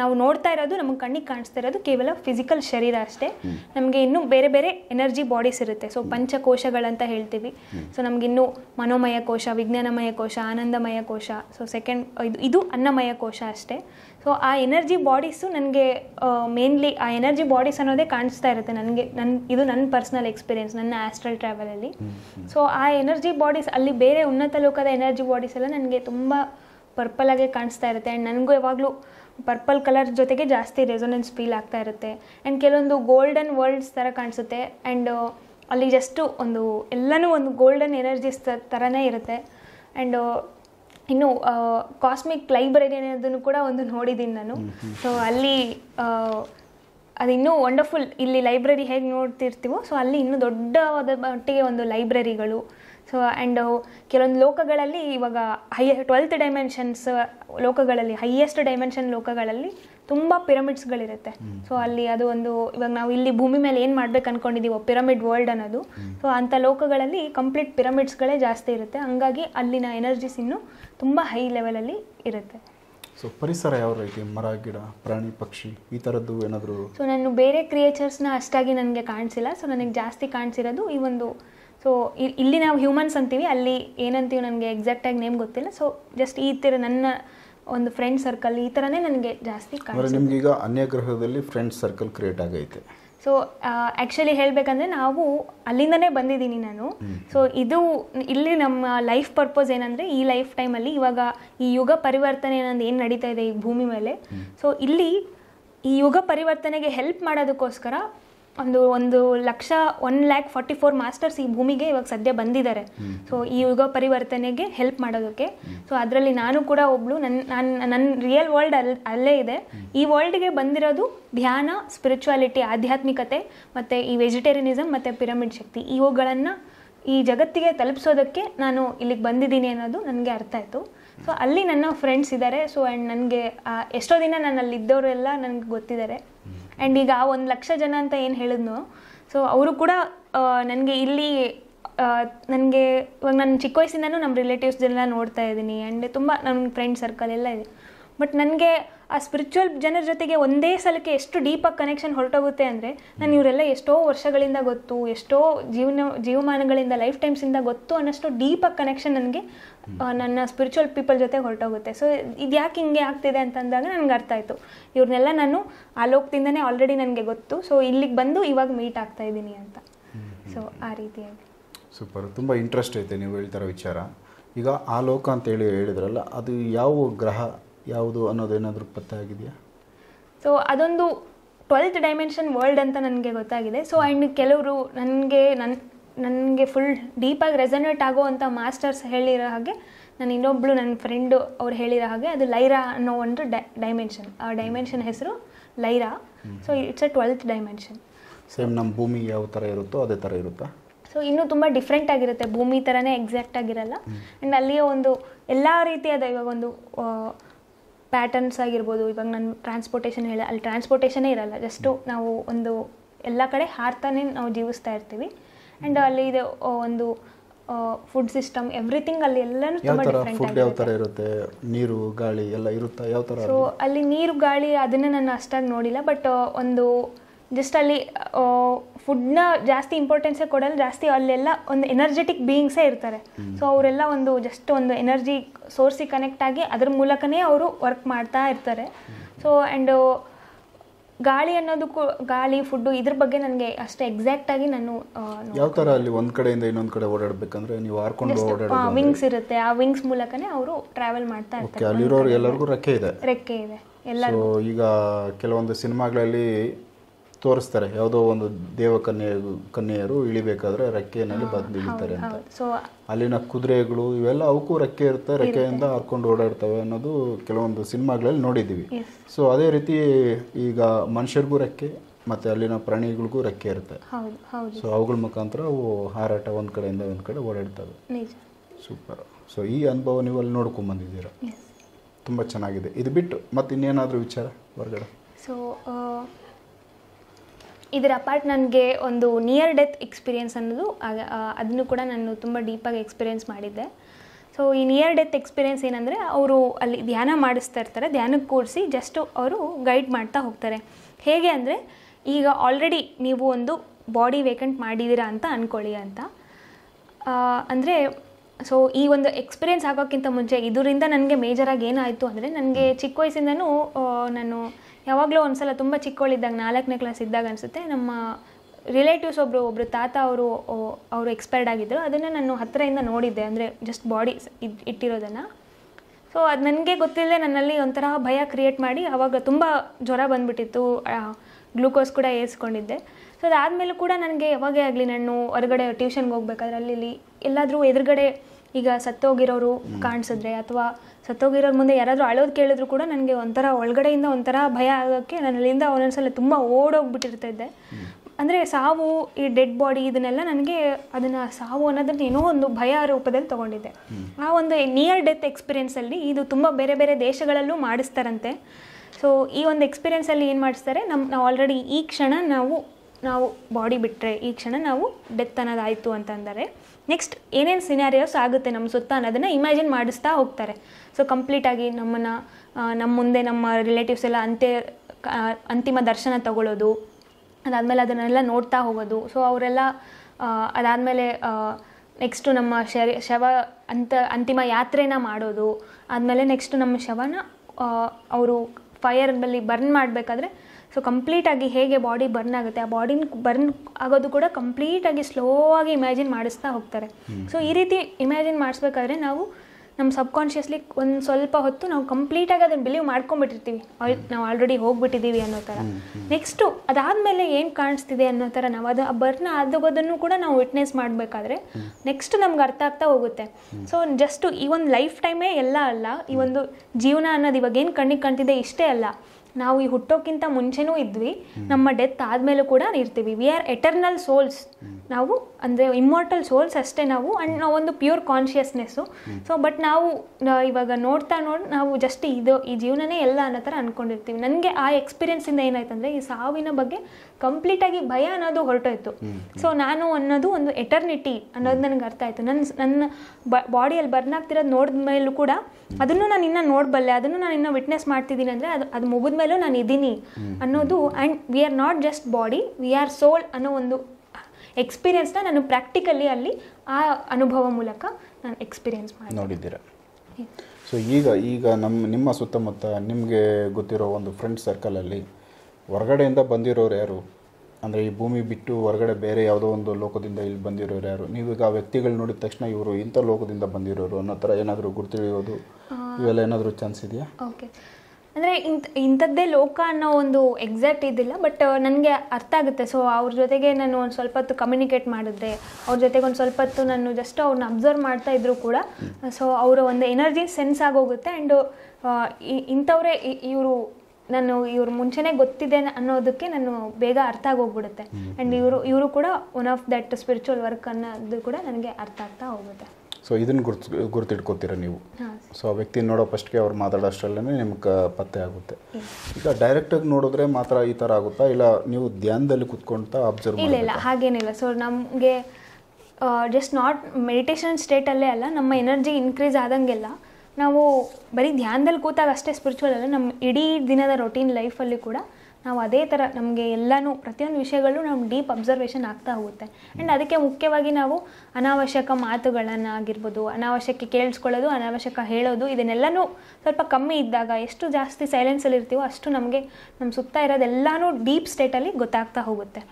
Speaker 2: ನಾವು ನೋಡ್ತಾ ಇರೋದು ನಮಗೆ ಕಣ್ಣಿಗೆ ಕಾಣಿಸ್ತಾ ಇರೋದು ಕೇವಲ ಫಿಸಿಕಲ್ ಶರೀರ ಅಷ್ಟೇ ನಮಗೆ ಇನ್ನೂ ಬೇರೆ ಬೇರೆ ಎನರ್ಜಿ ಬಾಡೀಸ್ ಇರುತ್ತೆ ಸೊ ಪಂಚಕೋಶಗಳಂತ ಹೇಳ್ತೀವಿ ಸೊ ನಮಗಿನ್ನೂ ಮನೋಮಯ ಕೋಶ ವಿಜ್ಞಾನಮಯ ಕೋಶ ಆನಂದಮಯ ಕೋಶ ಸೊ ಸೆಕೆಂಡ್ ಇದು ಇದು ಅನ್ನಮಯ ಕೋಶ ಅಷ್ಟೇ ಸೊ ಆ ಎನರ್ಜಿ ಬಾಡೀಸು ನನಗೆ ಮೇನ್ಲಿ ಆ ಎನರ್ಜಿ ಬಾಡೀಸ್ ಅನ್ನೋದೇ ಕಾಣಿಸ್ತಾ ಇರುತ್ತೆ ನನಗೆ ನನ್ನ ಇದು ನನ್ನ ಪರ್ಸ್ನಲ್ ಎಕ್ಸ್ಪೀರಿಯೆನ್ಸ್ ನನ್ನ ಆಸ್ಟ್ರಲ್ ಟ್ರಾವೆಲಲ್ಲಿ ಸೊ ಆ ಎನರ್ಜಿ ಬಾಡೀಸ್ ಅಲ್ಲಿ ಬೇರೆ ಉನ್ನತ ಲೋಕದ ಎನರ್ಜಿ ಬಾಡೀಸ್ ಎಲ್ಲ ನನಗೆ ತುಂಬ ಪರ್ಪಲ್ ಆಗಿ ಕಾಣಿಸ್ತಾ ಇರುತ್ತೆ ಆ್ಯಂಡ್ ನನಗೂ ಯಾವಾಗಲೂ ಪರ್ಪಲ್ ಕಲರ್ ಜೊತೆಗೆ ಜಾಸ್ತಿ ರೆಸೊನೆನ್ಸ್ ಫೀಲ್ ಆಗ್ತಾ ಇರುತ್ತೆ ಆ್ಯಂಡ್ ಕೆಲವೊಂದು ಗೋಲ್ಡನ್ ವರ್ಲ್ಡ್ಸ್ ಥರ ಕಾಣಿಸುತ್ತೆ ಆ್ಯಂಡ್ ಅಲ್ಲಿ ಜಸ್ಟು ಒಂದು ಎಲ್ಲನೂ ಒಂದು ಗೋಲ್ಡನ್ ಎನರ್ಜೀಸ್ ಥರನೇ ಇರುತ್ತೆ ಆ್ಯಂಡ್ ಇನ್ನು ಕಾಸ್ಮಿಕ್ ಲೈಬ್ರರಿ ಅನ್ನೋದನ್ನು ಕೂಡ ಒಂದು ನೋಡಿದ್ದೀನಿ ನಾನು ಸೊ ಅಲ್ಲಿ ಅದು ಇನ್ನೂ ವಂಡರ್ಫುಲ್ ಇಲ್ಲಿ ಲೈಬ್ರರಿ ಹೇಗೆ ನೋಡ್ತಿರ್ತೀವೋ ಸೊ ಅಲ್ಲಿ ಇನ್ನೂ ದೊಡ್ಡವಾದ ಮಟ್ಟಿಗೆ ಒಂದು ಲೈಬ್ರರಿಗಳು ಸೊ ಆ್ಯಂಡ್ ಕೆಲವೊಂದು ಲೋಕಗಳಲ್ಲಿ ಇವಾಗ ಹೈಯ ಟ್ವೆಲ್ತ್ ಡೈಮೆನ್ಷನ್ಸ್ ಲೋಕಗಳಲ್ಲಿ ಹೈಯೆಸ್ಟ್ ಡೈಮೆನ್ಷನ್ ಲೋಕಗಳಲ್ಲಿ ತುಂಬ ಪಿರಮಿಡ್ಸ್ಗಳಿರುತ್ತೆ ಸೊ ಅಲ್ಲಿ ಅದು ಒಂದು ಇವಾಗ ನಾವು ಇಲ್ಲಿ ಭೂಮಿ ಮೇಲೆ ಏನು ಮಾಡ್ಬೇಕು ಅನ್ಕೊಂಡಿದೀವೋ ಪಿರಮಿಡ್ ವರ್ಲ್ಡ್ ಅನ್ನೋದು ಸೊ ಅಂಥ ಲೋಕಗಳಲ್ಲಿ ಕಂಪ್ಲೀಟ್ ಪಿರಮಿಡ್ಸ್ಗಳೇ ಜಾಸ್ತಿ ಇರುತ್ತೆ ಹಂಗಾಗಿ ಅಲ್ಲಿನ ಎನರ್ಜೀಸ್ ಇನ್ನು ತುಂಬ ಹೈ ಲೆವೆಲಲ್ಲಿ ಇರುತ್ತೆ
Speaker 1: ಸೊ ಪರಿಸರ ಯಾವ ರೀತಿ ಮರ ಗಿಡ ಪ್ರಾಣಿ ಪಕ್ಷಿ ಈ ಥರದ್ದು ಏನಾದರೂ
Speaker 2: ಸೊ ನಾನು ಬೇರೆ ಕ್ರಿಯೇಚರ್ಸ್ನ ಅಷ್ಟಾಗಿ ನನಗೆ ಕಾಣಿಸಿಲ್ಲ ಸೊ ನನಗೆ ಜಾಸ್ತಿ ಕಾಣಿಸಿರೋದು ಈ ಒಂದು ಸೊ ಇಲ್ಲಿ ನಾವು ಹ್ಯೂಮನ್ಸ್ ಅಂತೀವಿ ಅಲ್ಲಿ ಏನಂತೀವಿ ನನಗೆ ಎಕ್ಸಾಕ್ಟಾಗಿ ನೇಮ್ ಗೊತ್ತಿಲ್ಲ ಸೊ ಜಸ್ಟ್ ಈ ಥರ ನನ್ನ ಒಂದು ಫ್ರೆಂಡ್ ಸರ್ಕಲ್ ಈ ಥರನೇ ನನಗೆ ಜಾಸ್ತಿ
Speaker 1: ನಿಮ್ಗೆ ಅನ್ಯ ಗ್ರಹದಲ್ಲಿ ಫ್ರೆಂಡ್ ಸರ್ಕಲ್ ಕ್ರಿಯೇಟ್ ಆಗೈತೆ
Speaker 2: ಸೊ ಆ್ಯಕ್ಚುಲಿ ಹೇಳಬೇಕಂದ್ರೆ ನಾವು ಅಲ್ಲಿಂದನೇ ಬಂದಿದ್ದೀನಿ ನಾನು ಸೊ ಇದು ಇಲ್ಲಿ ನಮ್ಮ ಲೈಫ್ ಪರ್ಪಸ್ ಏನಂದರೆ ಈ ಲೈಫ್ ಟೈಮಲ್ಲಿ ಇವಾಗ ಈ ಯುಗ ಪರಿವರ್ತನೆ ಅನ್ನೋದು ಏನು ನಡೀತಾ ಇದೆ ಈ ಭೂಮಿ ಮೇಲೆ ಸೊ ಇಲ್ಲಿ ಈ ಯುಗ ಪರಿವರ್ತನೆಗೆ ಹೆಲ್ಪ್ ಮಾಡೋದಕ್ಕೋಸ್ಕರ ಒಂದು ಒಂದು ಲಕ್ಷ one lakh forty four masters ಈ ಭೂಮಿಗೆ ಇವಾಗ ಸದ್ಯ ಬಂದಿದ್ದಾರೆ ಸೊ ಈ ಯುಗ ಪರಿವರ್ತನೆಗೆ ಹೆಲ್ಪ್ ಮಾಡೋದಕ್ಕೆ ಸೊ ಅದರಲ್ಲಿ ನಾನು ಕೂಡ ಒಬ್ಳು ನನ್ನ ನನ್ನ ನನ್ನ ರಿಯಲ್ ವರ್ಲ್ಡ್ ಅಲ್ಲಿ ಅಲ್ಲೇ ಇದೆ ಈ ವರ್ಲ್ಡ್ಗೆ ಬಂದಿರೋದು ಧ್ಯಾನ ಸ್ಪಿರಿಚುವಾಲಿಟಿ ಆಧ್ಯಾತ್ಮಿಕತೆ ಮತ್ತು ಈ ವೆಜಿಟೇರಿಯನಿಸಮ್ ಮತ್ತು ಪಿರಮಿಡ್ ಶಕ್ತಿ ಇವುಗಳನ್ನು ಈ ಜಗತ್ತಿಗೆ ತಲುಪಿಸೋದಕ್ಕೆ ನಾನು ಇಲ್ಲಿಗೆ ಬಂದಿದ್ದೀನಿ ಅನ್ನೋದು ನನಗೆ ಅರ್ಥ ಆಯಿತು ಸೊ ಅಲ್ಲಿ ನನ್ನ ಫ್ರೆಂಡ್ಸ್ ಇದ್ದಾರೆ ಸೊ ಆ್ಯಂಡ್ ನನಗೆ ಎಷ್ಟೋ ದಿನ ನಾನು ಅಲ್ಲಿದ್ದವರೆಲ್ಲ ನನಗೆ ಗೊತ್ತಿದ್ದಾರೆ ಆ್ಯಂಡ್ ಈಗ ಆ ಒಂದು ಲಕ್ಷ ಜನ ಅಂತ ಏನು ಹೇಳಿದ್ನು ಸೊ ಅವರು ಕೂಡ ನನಗೆ ಇಲ್ಲಿ ನನಗೆ ಇವಾಗ ನಾನು ಚಿಕ್ಕ ವಯಸ್ಸಿಂದನೂ ನಮ್ಮ ರಿಲೇಟಿವ್ಸ್ ಜನ ನೋಡ್ತಾ ಇದ್ದೀನಿ ಆ್ಯಂಡ್ ತುಂಬ ನನ್ನ ಫ್ರೆಂಡ್ ಸರ್ಕಲ್ ಎಲ್ಲ ಇದೆ ಬಟ್ ನನಗೆ ಆ ಸ್ಪಿರಿಚುವಲ್ ಜನರ ಜೊತೆಗೆ ಒಂದೇ ಸಲಕ್ಕೆ ಎಷ್ಟು ಡೀಪಾಗಿ ಕನೆಕ್ಷನ್ ಹೊರಟೋಗುತ್ತೆ ಅಂದರೆ ನಾನು ಇವರೆಲ್ಲ ಎಷ್ಟೋ ವರ್ಷಗಳಿಂದ ಗೊತ್ತು ಎಷ್ಟೋ ಜೀವನ ಜೀವಮಾನಗಳಿಂದ ಲೈಫ್ ಟೈಮ್ಸಿಂದ ಗೊತ್ತು ಅನ್ನೋಷ್ಟು ಡೀಪಾಗಿ ಕನೆಕ್ಷನ್ ನನಗೆ ನನ್ನ ಸ್ಪಿರಿಚುವಲ್ ಪೀಪಲ್ ಜೊತೆ ಹೊರಟೋಗುತ್ತೆ ಸೊ ಇದು ಯಾಕೆ ಹಿಂಗೆ ಆಗ್ತಿದೆ ಅಂತಂದಾಗ ನನಗೆ ಅರ್ಥ ಆಯಿತು ಇವ್ರನ್ನೆಲ್ಲ ನಾನು ಆ ಆಲ್ರೆಡಿ ನನಗೆ ಗೊತ್ತು ಸೊ ಇಲ್ಲಿಗೆ ಬಂದು ಇವಾಗ ಮೀಟ್ ಆಗ್ತಾ ಇದ್ದೀನಿ ಅಂತ ಸೊ ಆ ರೀತಿಯಾಗಿ
Speaker 1: ಸೂಪರ್ ತುಂಬ ಇಂಟ್ರೆಸ್ಟ್ ಐತೆ ನೀವು ಹೇಳ್ತಾರೋ ವಿಚಾರ ಈಗ ಆಲೋಕ ಅಂತ ಹೇಳಿ ಹೇಳಿದ್ರಲ್ಲ ಅದು ಯಾವ ಗ್ರಹ ಯಾವುದು ಅನ್ನೋದೇನಾದರೂ ಪತ್ತೆ ಆಗಿದೆಯಾ
Speaker 2: ಸೊ ಅದೊಂದು ಟ್ವೆಲ್ತ್ ಡೈಮೆನ್ಷನ್ ವರ್ಲ್ಡ್ ಅಂತ ನನಗೆ ಗೊತ್ತಾಗಿದೆ ಸೊ ಆ್ಯಂಡ್ ಕೆಲವರು ನನಗೆ ನನ್ನ ನನಗೆ ಫುಲ್ ಡೀಪಾಗಿ ರೆಸನೇಟ್ ಆಗೋ ಮಾಸ್ಟರ್ಸ್ ಹೇಳಿರೋ ಹಾಗೆ ನಾನು ಇನ್ನೊಬ್ಬಳು ನನ್ನ ಫ್ರೆಂಡು ಅವ್ರು ಹೇಳಿರೋ ಹಾಗೆ ಅದು ಲೈರಾ ಅನ್ನೋ ಒಂದು ಡೈ ಡೈಮೆನ್ಷನ್ ಆ ಡೈಮೆನ್ಷನ್ ಹೆಸರು Lyra so it's a twelfth dimension
Speaker 1: same ನಮ್ಮ ಭೂಮಿ ಯಾವ ಥರ ಇರುತ್ತೋ ಅದೇ ಥರ ಇರುತ್ತಾ
Speaker 2: ಸೊ ಇನ್ನೂ ತುಂಬ ಡಿಫ್ರೆಂಟ್ ಆಗಿರುತ್ತೆ ಭೂಮಿ ಥರನೇ ಎಕ್ಸಾಕ್ಟ್ ಆಗಿರಲ್ಲ ಆ್ಯಂಡ್ ಅಲ್ಲಿಯ ಒಂದು ಎಲ್ಲ ರೀತಿಯಾದ ಇವಾಗ ಒಂದು ಪ್ಯಾಟರ್ನ್ಸ್ ಆಗಿರ್ಬೋದು ಇವಾಗ ನಾನು ಟ್ರಾನ್ಸ್ಪೋರ್ಟೇಷನ್ ಹೇಳ ಅಲ್ಲಿ ಟ್ರಾನ್ಸ್ಪೋರ್ಟೇಷನೇ ಇರಲ್ಲ ಜಸ್ಟು ನಾವು ಒಂದು ಎಲ್ಲ ಕಡೆ ಹಾರ್ತಾನೇ ನಾವು ಜೀವಿಸ್ತಾ ಇರ್ತೀವಿ ಅಂಡ್ ಅಲ್ಲಿ ಇದೆ ಒಂದು ಫುಡ್ ಸಿಸ್ಟಮ್ ಎವ್ರಿಥಿಂಗ್ ಅಲ್ಲಿ ಎಲ್ಲನೂ ಯಾವ ಥರ ಫುಡ್
Speaker 1: ಇರುತ್ತೆ ನೀರು ಗಾಳಿ ಎಲ್ಲ ಇರುತ್ತಾ ಯಾವ ತರ ಸೊ
Speaker 2: ಅಲ್ಲಿ ನೀರು ಗಾಳಿ ಅದನ್ನೇ ನಾನು ಅಷ್ಟಾಗಿ ನೋಡಿಲ್ಲ ಬಟ್ ಒಂದು ಜಸ್ಟ್ ಅಲ್ಲಿ ಫುಡ್ನ ಜಾಸ್ತಿ ಇಂಪಾರ್ಟೆನ್ಸೇ ಕೊಡಲ್ಲ ಜಾಸ್ತಿ ಅಲ್ಲೆಲ್ಲ ಒಂದು ಎನರ್ಜೆಟಿಕ್ ಬೀಯಿಂಗ್ಸೇ ಇರ್ತಾರೆ ಸೊ ಅವರೆಲ್ಲ ಒಂದು ಜಸ್ಟ್ ಒಂದು ಎನರ್ಜಿ ಸೋರ್ಸಿಗೆ ಕನೆಕ್ಟ್ ಆಗಿ ಅದ್ರ ಮೂಲಕನೇ ಅವರು ವರ್ಕ್ ಮಾಡ್ತಾ ಇರ್ತಾರೆ ಸೊ ಆ್ಯಂಡ್ ಗಾಳಿ ಅನ್ನೋದಕ್ಕೂ ಗಾಳಿ ಫುಡ್ ಇದ್ರ ಬಗ್ಗೆ ನನಗೆ ಅಷ್ಟೇ ಎಕ್ಸಾಕ್ಟ್ ಆಗಿ ನಾನು ಯಾವ
Speaker 1: ತರ ಅಲ್ಲಿ ಒಂದ್ ಕಡೆಯಿಂದ ಇನ್ನೊಂದ್ ಕಡೆ ಓಡಾಡಬೇಕಂದ್ರೆ ನೀವು ಹಾರ್ಕೊಂಡು ಆ ವಿಂಗ್ಸ್
Speaker 2: ಇರುತ್ತೆ ಆ ವಿಂಗ್ಸ್ ಮೂಲಕನೇ ಅವರು ಟ್ರಾವೆಲ್ ಮಾಡ್ತಾ ಇರ್ತಾರೆ ಅಲ್ಲಿರೋರು ಎಲ್ಲರಿಗೂ ರೆಕ್ಕೆ ಇದೆ ರೆಕ್ಕೆ ಇದೆ ಸೋ
Speaker 1: ಈಗ ಕೆಲವೊಂದು ಸಿನಿಮಾಗಳಲ್ಲಿ ತೋರಿಸ್ತಾರೆ ಯಾವುದೋ ಒಂದು ದೇವ ಕನ್ಯ ಕನ್ಯೆಯರು ಇಳಿಬೇಕಾದ್ರೆ ರೆಕ್ಕೆಯಲ್ಲಿ ಬಂದು ಇಳಿತಾರೆ ಅಂತ ಅಲ್ಲಿನ ಕುದುರೆಗಳು ಇವೆಲ್ಲ ಅವಕ್ಕೂ ರೆಕ್ಕೆ ಇರುತ್ತೆ ರೆಕ್ಕೆಯಿಂದ ಹಾರ್ಕೊಂಡು ಓಡಾಡ್ತವೆ ಅನ್ನೋದು ಕೆಲವೊಂದು ಸಿನಿಮಾಗಳಲ್ಲಿ ನೋಡಿದ್ದೀವಿ ಸೊ ಅದೇ ರೀತಿ ಈಗ ಮನುಷ್ಯರಿಗೂ ರೆಕ್ಕೆ ಮತ್ತೆ ಅಲ್ಲಿನ ಪ್ರಾಣಿಗಳಿಗೂ ರೆಕ್ಕೆ ಇರುತ್ತೆ ಸೊ ಅವುಗಳ ಮುಖಾಂತರ ಅವು ಹಾರಾಟ ಒಂದ್ ಕಡೆಯಿಂದ ಒಂದ್ ಕಡೆ ಓಡಾಡ್ತವೆ ಸೂಪರ್ ಸೊ ಈ ಅನುಭವ ನೀವು ಅಲ್ಲಿ ನೋಡ್ಕೊಂಡು ಬಂದಿದ್ದೀರಾ ತುಂಬಾ ಚೆನ್ನಾಗಿದೆ ಇದು ಬಿಟ್ಟು ಮತ್ತೆ ಇನ್ನೇನಾದ್ರೂ ವಿಚಾರ ಹೊರಗಡೆ
Speaker 2: ಸೊ uh, ಇದರ ಅಪಾರ್ಟ್ ನನಗೆ ಒಂದು ನಿಯರ್ ಡೆತ್ ಎಕ್ಸ್ಪೀರಿಯೆನ್ಸ್ ಅನ್ನೋದು ಅದನ್ನು ಕೂಡ ನಾನು ತುಂಬ ಡೀಪಾಗಿ ಎಕ್ಸ್ಪೀರಿಯೆನ್ಸ್ ಮಾಡಿದ್ದೆ ಸೊ ಈ ನಿಯರ್ ಡೆತ್ ಎಕ್ಸ್ಪೀರಿಯೆನ್ಸ್ ಏನಂದರೆ ಅವರು ಅಲ್ಲಿ ಧ್ಯಾನ ಮಾಡಿಸ್ತಾ ಇರ್ತಾರೆ ಧ್ಯಾನಕ್ಕೆ ಕೂರಿಸಿ ಜಸ್ಟ್ ಅವರು ಗೈಡ್ ಮಾಡ್ತಾ ಹೋಗ್ತಾರೆ ಹೇಗೆ ಅಂದರೆ ಈಗ ಆಲ್ರೆಡಿ ನೀವು ಒಂದು ಬಾಡಿ ವೇಕೆಂಟ್ ಮಾಡಿದ್ದೀರಾ ಅಂತ ಅಂದ್ಕೊಳ್ಳಿ ಅಂತ ಅಂದರೆ ಸೊ ಈ ಒಂದು ಎಕ್ಸ್ಪೀರಿಯೆನ್ಸ್ ಆಗೋಕ್ಕಿಂತ ಮುಂಚೆ ಇದರಿಂದ ನನಗೆ ಮೇಜರಾಗಿ ಏನಾಯಿತು ಅಂದರೆ ನನಗೆ ಚಿಕ್ಕ ವಯಸ್ಸಿಂದನೂ ನಾನು ಯಾವಾಗಲೂ ಒಂದು ಸಲ ತುಂಬ ಚಿಕ್ಕವಳಿದ್ದಾಗ ನಾಲ್ಕನೇ ಕ್ಲಾಸ್ ಇದ್ದಾಗ ಅನಿಸುತ್ತೆ ನಮ್ಮ ರಿಲೇಟಿವ್ಸ್ ಒಬ್ಬರು ಒಬ್ಬರು ತಾತ ಅವರು ಅವರು ಎಕ್ಸ್ಪೈರ್ಡ್ ಆಗಿದ್ದರು ಅದನ್ನು ನಾನು ಹತ್ತಿರದಿಂದ ನೋಡಿದ್ದೆ ಅಂದರೆ ಜಸ್ಟ್ ಬಾಡಿ ಇಟ್ಟಿರೋದನ್ನು ಸೊ ಅದು ನನಗೆ ಗೊತ್ತಿಲ್ಲದೆ ನನ್ನಲ್ಲಿ ಒಂಥರ ಭಯ ಕ್ರಿಯೇಟ್ ಮಾಡಿ ಅವಾಗ ತುಂಬ ಜ್ವರ ಬಂದುಬಿಟ್ಟಿತ್ತು ಗ್ಲೂಕೋಸ್ ಕೂಡ ಏರಿಸ್ಕೊಂಡಿದ್ದೆ ಸೊ ಅದಾದಮೇಲೂ ಕೂಡ ನನಗೆ ಯಾವಾಗೇ ಆಗಲಿ ನಾನು ಹೊರಗಡೆ ಟ್ಯೂಷನ್ಗೆ ಹೋಗ್ಬೇಕಾದ್ರೆ ಅಲ್ಲಿ ಎಲ್ಲಾದರೂ ಎದುರುಗಡೆ ಈಗ ಸತ್ತೋಗಿರೋರು ಕಾಣಿಸಿದ್ರೆ ಅಥವಾ ಸತ್ತೋಗಿರೋರ ಮುಂದೆ ಯಾರಾದರೂ ಅಳೋದು ಕೇಳಿದ್ರು ಕೂಡ ನನಗೆ ಒಂಥರ ಒಳಗಡೆಯಿಂದ ಒಂಥರ ಭಯ ಆಗೋಕ್ಕೆ ನನ್ನಲ್ಲಿಂದ ಒಂದೊಂದ್ಸಲ ತುಂಬ ಓಡೋಗ್ಬಿಟ್ಟಿರ್ತಾ ಇದ್ದೆ ಅಂದರೆ ಸಾವು ಈ ಡೆಡ್ ಬಾಡಿ ಇದನ್ನೆಲ್ಲ ನನಗೆ ಅದನ್ನು ಸಾವು ಅನ್ನೋದನ್ನ ಏನೋ ಒಂದು ಭಯ ರೂಪದಲ್ಲಿ ತೊಗೊಂಡಿದ್ದೆ ಆ ಒಂದು ನಿಯರ್ ಡೆತ್ ಎಕ್ಸ್ಪೀರಿಯೆನ್ಸಲ್ಲಿ ಇದು ತುಂಬ ಬೇರೆ ಬೇರೆ ದೇಶಗಳಲ್ಲೂ ಮಾಡಿಸ್ತಾರಂತೆ ಸೊ ಈ ಒಂದು ಎಕ್ಸ್ಪೀರಿಯೆನ್ಸಲ್ಲಿ ಏನು ಮಾಡಿಸ್ತಾರೆ ನಮ್ಮ ನಾವು ಆಲ್ರೆಡಿ ಈ ಕ್ಷಣ ನಾವು ನಾವು ಬಾಡಿ ಬಿಟ್ಟರೆ ಈ ಕ್ಷಣ ನಾವು ಡೆತ್ ಅನ್ನೋದಾಯಿತು ಅಂತಂದರೆ ನೆಕ್ಸ್ಟ್ ಏನೇನು ಸಿನಾರಿಯೋಸ್ ಆಗುತ್ತೆ ನಮ್ಮ ಸುತ್ತ ಅನ್ನೋದನ್ನು ಇಮ್ಯಾಜಿನ್ ಮಾಡಿಸ್ತಾ ಹೋಗ್ತಾರೆ ಸೊ ಕಂಪ್ಲೀಟಾಗಿ ನಮ್ಮನ್ನು ನಮ್ಮ ಮುಂದೆ ನಮ್ಮ ರಿಲೇಟಿವ್ಸ್ ಎಲ್ಲ ಅಂತ್ಯ ಅಂತಿಮ ದರ್ಶನ ತಗೊಳ್ಳೋದು ಅದಾದಮೇಲೆ ಅದನ್ನೆಲ್ಲ ನೋಡ್ತಾ ಹೋಗೋದು ಸೊ ಅವರೆಲ್ಲ ಅದಾದಮೇಲೆ ನೆಕ್ಸ್ಟು ನಮ್ಮ ಶರಿ ಶವ ಅಂತ ಅಂತಿಮ ಯಾತ್ರೆನ ಮಾಡೋದು ಆದಮೇಲೆ ನೆಕ್ಸ್ಟು ನಮ್ಮ ಶವನ ಅವರು ಬಲ್ಲಿ ಬರ್ನ್ ಮಾಡಬೇಕಾದ್ರೆ ಸೊ ಕಂಪ್ಲೀಟಾಗಿ ಹೇಗೆ ಬಾಡಿ ಬರ್ನ್ ಆಗುತ್ತೆ ಆ ಬಾಡಿನ ಬರ್ನ್ ಆಗೋದು ಕೂಡ ಕಂಪ್ಲೀಟಾಗಿ ಸ್ಲೋ ಆಗಿ ಇಮ್ಯಾಜಿನ್ ಮಾಡಿಸ್ತಾ ಹೋಗ್ತಾರೆ ಸೊ ಈ ರೀತಿ ಇಮ್ಯಾಜಿನ್ ಮಾಡಿಸ್ಬೇಕಾದ್ರೆ ನಾವು ನಮ್ಮ ಸಬ್ಕಾನ್ಷಿಯಸ್ಲಿ ಒಂದು ಸ್ವಲ್ಪ ಹೊತ್ತು ನಾವು ಕಂಪ್ಲೀಟಾಗಿ ಅದನ್ನು ಬಿಲೀವ್ ಮಾಡ್ಕೊಂಡ್ಬಿಟ್ಟಿರ್ತೀವಿ ನಾವು ಆಲ್ರೆಡಿ ಹೋಗ್ಬಿಟ್ಟಿದ್ದೀವಿ ಅನ್ನೋ ಥರ ನೆಕ್ಸ್ಟು ಅದಾದಮೇಲೆ ಏನು ಕಾಣಿಸ್ತಿದೆ ಅನ್ನೋ ಥರ ನಾವು ಅದು ಆ ಬರ್ನ ಆದೋಗೋದನ್ನು ಕೂಡ ನಾವು ವಿಟ್ನೆಸ್ ಮಾಡಬೇಕಾದ್ರೆ ನೆಕ್ಸ್ಟ್ ನಮ್ಗೆ ಅರ್ಥ ಆಗ್ತಾ ಹೋಗುತ್ತೆ ಸೊ ಜಸ್ಟು ಈ ಒಂದು ಲೈಫ್ ಟೈಮೇ ಎಲ್ಲ ಅಲ್ಲ ಈ ಒಂದು ಜೀವನ ಅನ್ನೋದು ಇವಾಗ ಏನು ಕಣ್ಣಿಗೆ ಕಾಣ್ತಿದೆ ಇಷ್ಟೇ ಅಲ್ಲ ನಾವು ಈ ಹುಟ್ಟೋಕ್ಕಿಂತ ಮುಂಚೆನೂ ಇದ್ವಿ ನಮ್ಮ ಡೆತ್ ಆದಮೇಲೂ ಕೂಡ ಇರ್ತೀವಿ ವಿ ಆರ್ ಎಟರ್ನಲ್ ಸೋಲ್ಸ್ ನಾವು ಅಂದರೆ ಇಮ್ಮೋರ್ಟಲ್ ಸೋಲ್ಸ್ ಅಷ್ಟೇ ನಾವು ಆ್ಯಂಡ್ ನಾವೊಂದು ಪ್ಯೂರ್ ಕಾನ್ಷಿಯಸ್ನೆಸ್ಸು ಸೊ ಬಟ್ ನಾವು ಇವಾಗ ನೋಡ್ತಾ ನೋಡಿ ನಾವು ಜಸ್ಟ್ ಇದು ಈ ಜೀವನನೇ ಎಲ್ಲ ಅನ್ನೋ ಥರ ಅಂದ್ಕೊಂಡಿರ್ತೀವಿ ನನಗೆ ಆ ಎಕ್ಸ್ಪೀರಿಯನ್ಸಿಂದ ಏನಾಯ್ತು ಅಂದರೆ ಈ ಸಾವಿನ ಬಗ್ಗೆ ಕಂಪ್ಲೀಟಾಗಿ ಭಯ ಅನ್ನೋದು ಹೊರಟೋಯ್ತು ಸೊ ನಾನು ಅನ್ನೋದು ಒಂದು ಎಟರ್ನಿಟಿ ಅನ್ನೋದು ನನಗೆ ಅರ್ಥ ಆಯಿತು ನನ್ನ ನನ್ನ ಬಾಡಿಯಲ್ಲಿ ಬರ್ನ್ ಆಗ್ತಿರೋದು ನೋಡಿದ ಮೇಲೂ ಕೂಡ ಅದನ್ನು ನಾನು ಇನ್ನೂ ನೋಡಬಲ್ಲೆ ಅದನ್ನು ನಾನು ಇನ್ನೂ ವಿಟ್ನೆಸ್ ಮಾಡ್ತಿದ್ದೀನಿ ಅಂದರೆ ಅದು ಅದು ಮುಗಿದ ಮೇಲೂ ನಾನು ಇದ್ದೀನಿ ಅನ್ನೋದು and we are not just body we are soul ಅನ್ನೋ ಒಂದು ಎಕ್ಸ್ಪೀರಿಯನ್ಸ್ನ ನಾನು ಪ್ರಾಕ್ಟಿಕಲಿ ಅಲ್ಲಿ ಆ ಅನುಭವ ಮೂಲಕ ನಾನು ಎಕ್ಸ್ಪೀರಿಯನ್ಸ್ ಮಾಡಿ
Speaker 1: ನೋಡಿದ್ದೀರಾ ಸೊ ಈಗ ಈಗ ನಮ್ಮ ನಿಮ್ಮ ಸುತ್ತಮುತ್ತ ನಿಮಗೆ ಗೊತ್ತಿರೋ ಒಂದು ಫ್ರೆಂಡ್ ಸರ್ಕಲಲ್ಲಿ ಹೊರಗಡೆಯಿಂದ ಬಂದಿರೋರು ಯಾರು ಅಂದರೆ ಈ ಭೂಮಿ ಬಿಟ್ಟು ಹೊರಗಡೆ ಬೇರೆ ಯಾವುದೋ ಒಂದು ಲೋಕದಿಂದ ಇಲ್ಲಿ ಬಂದಿರೋರು ಯಾರು ನೀವೀಗ ಆ ವ್ಯಕ್ತಿಗಳು ನೋಡಿದ ತಕ್ಷಣ ಇವರು ಇಂಥ ಲೋಕದಿಂದ ಬಂದಿರೋರು ಅನ್ನೋ ಥರ ಏನಾದರೂ ಗುರುತಿಳಿಯೋದು ಇವೆಲ್ಲ ಏನಾದರೂ ಚಾನ್ಸ್ ಇದೆಯಾ
Speaker 2: ಓಕೆ ಅಂದರೆ ಇಂಥ ಇಂಥದ್ದೇ ಲೋಕ ಅನ್ನೋ ಒಂದು ಎಕ್ಸಾಕ್ಟ್ ಇದಿಲ್ಲ ಬಟ್ ನನಗೆ ಅರ್ಥ ಆಗುತ್ತೆ ಸೊ ಅವ್ರ ಜೊತೆಗೆ ನಾನು ಒಂದು ಸ್ವಲ್ಪ ಹೊತ್ತು ಕಮ್ಯುನಿಕೇಟ್ ಮಾಡಿದ್ರೆ ಅವ್ರ ಜೊತೆಗೆ ಒಂದು ಸ್ವಲ್ಪ ಹೊತ್ತು ನಾನು ಜಸ್ಟ್ ಅವ್ರನ್ನ ಅಬ್ಸರ್ವ್ ಮಾಡ್ತಾ ಇದ್ರು ಕೂಡ ಸೊ ಅವರ ಒಂದು ಎನರ್ಜಿ ಸೆನ್ಸ್ ಆಗೋಗುತ್ತೆ ಆ್ಯಂಡ್ ಇಂಥವ್ರೇ ಇವರು ನಾನು ಇವ್ರ ಮುಂಚೆನೇ ಗೊತ್ತಿದೆ ಅನ್ನೋದಕ್ಕೆ ನಾನು ಬೇಗ ಅರ್ಥ ಆಗೋಗ್ಬಿಡುತ್ತೆ ಆ್ಯಂಡ್ ಇವರು ಇವರು ಕೂಡ one of that spiritual work ಅನ್ನೋದು ಕೂಡ ನನಗೆ ಅರ್ಥ ಆಗ್ತಾ ಹೋಗುತ್ತೆ
Speaker 1: ಸೊ ಇದನ್ನು ಗುರ್ತು ಗುರ್ತಿಟ್ಕೋತೀರ ನೀವು ಸೊ ಆ ವ್ಯಕ್ತಿ ನೋಡೋ ಫಸ್ಟ್ಗೆ ಅವ್ರು ಮಾತಾಡೋ ಅಷ್ಟರಲ್ಲೇ ನಿಮ್ಗೆ ಪತ್ತೆ ಆಗುತ್ತೆ ಈಗ ಡೈರೆಕ್ಟಾಗಿ ನೋಡಿದ್ರೆ ಮಾತ್ರ ಈ ಥರ ಆಗುತ್ತಾ ಇಲ್ಲ ನೀವು ಧ್ಯಾನದಲ್ಲಿ ಕುತ್ಕೊಂತ ಅಬ್ಸರ್ವ್ ಇಲ್ಲ ಇಲ್ಲ
Speaker 2: ಹಾಗೇನಿಲ್ಲ ಸೊ ನಮಗೆ ಜಸ್ಟ್ ನಾಟ್ ಮೆಡಿಟೇಷನ್ ಸ್ಟೇಟಲ್ಲೇ ಅಲ್ಲ ನಮ್ಮ ಎನರ್ಜಿ ಇನ್ಕ್ರೀಸ್ ಆದಂಗೆಲ್ಲ ನಾವು ಬರೀ ಧ್ಯಾನದಲ್ಲಿ ಕೂತಾಗ ಅಷ್ಟೇ ಸ್ಪಿರಿಚುವಲ್ ಅಲ್ಲ ನಮ್ಮ ಇಡೀ ದಿನದ ರೊಟೀನ್ ಲೈಫಲ್ಲಿ ಕೂಡ ನಾವು ಅದೇ ಥರ ನಮಗೆ ಎಲ್ಲನೂ ಪ್ರತಿಯೊಂದು ವಿಷಯಗಳು ನಮ್ಮ ಡೀಪ್ ಅಬ್ಸರ್ವೇಷನ್ ಆಗ್ತಾ ಹೋಗುತ್ತೆ ಆ್ಯಂಡ್ ಅದಕ್ಕೆ ಮುಖ್ಯವಾಗಿ ನಾವು ಅನಾವಶ್ಯಕ ಮಾತುಗಳನ್ನಾಗಿರ್ಬೋದು ಅನಾವಶ್ಯಕ ಕೇಳಿಸ್ಕೊಳ್ಳೋದು ಅನಾವಶ್ಯಕ ಹೇಳೋದು ಇದನ್ನೆಲ್ಲನೂ ಸ್ವಲ್ಪ ಕಮ್ಮಿ ಇದ್ದಾಗ ಎಷ್ಟು ಜಾಸ್ತಿ ಸೈಲೆನ್ಸಲ್ಲಿ ಇರ್ತೀವೋ ಅಷ್ಟು ನಮಗೆ ನಮ್ಮ ಸುತ್ತ ಇರೋದೆಲ್ಲನೂ ಡೀಪ್ ಸ್ಟೇಟಲ್ಲಿ ಗೊತ್ತಾಗ್ತಾ ಹೋಗುತ್ತೆ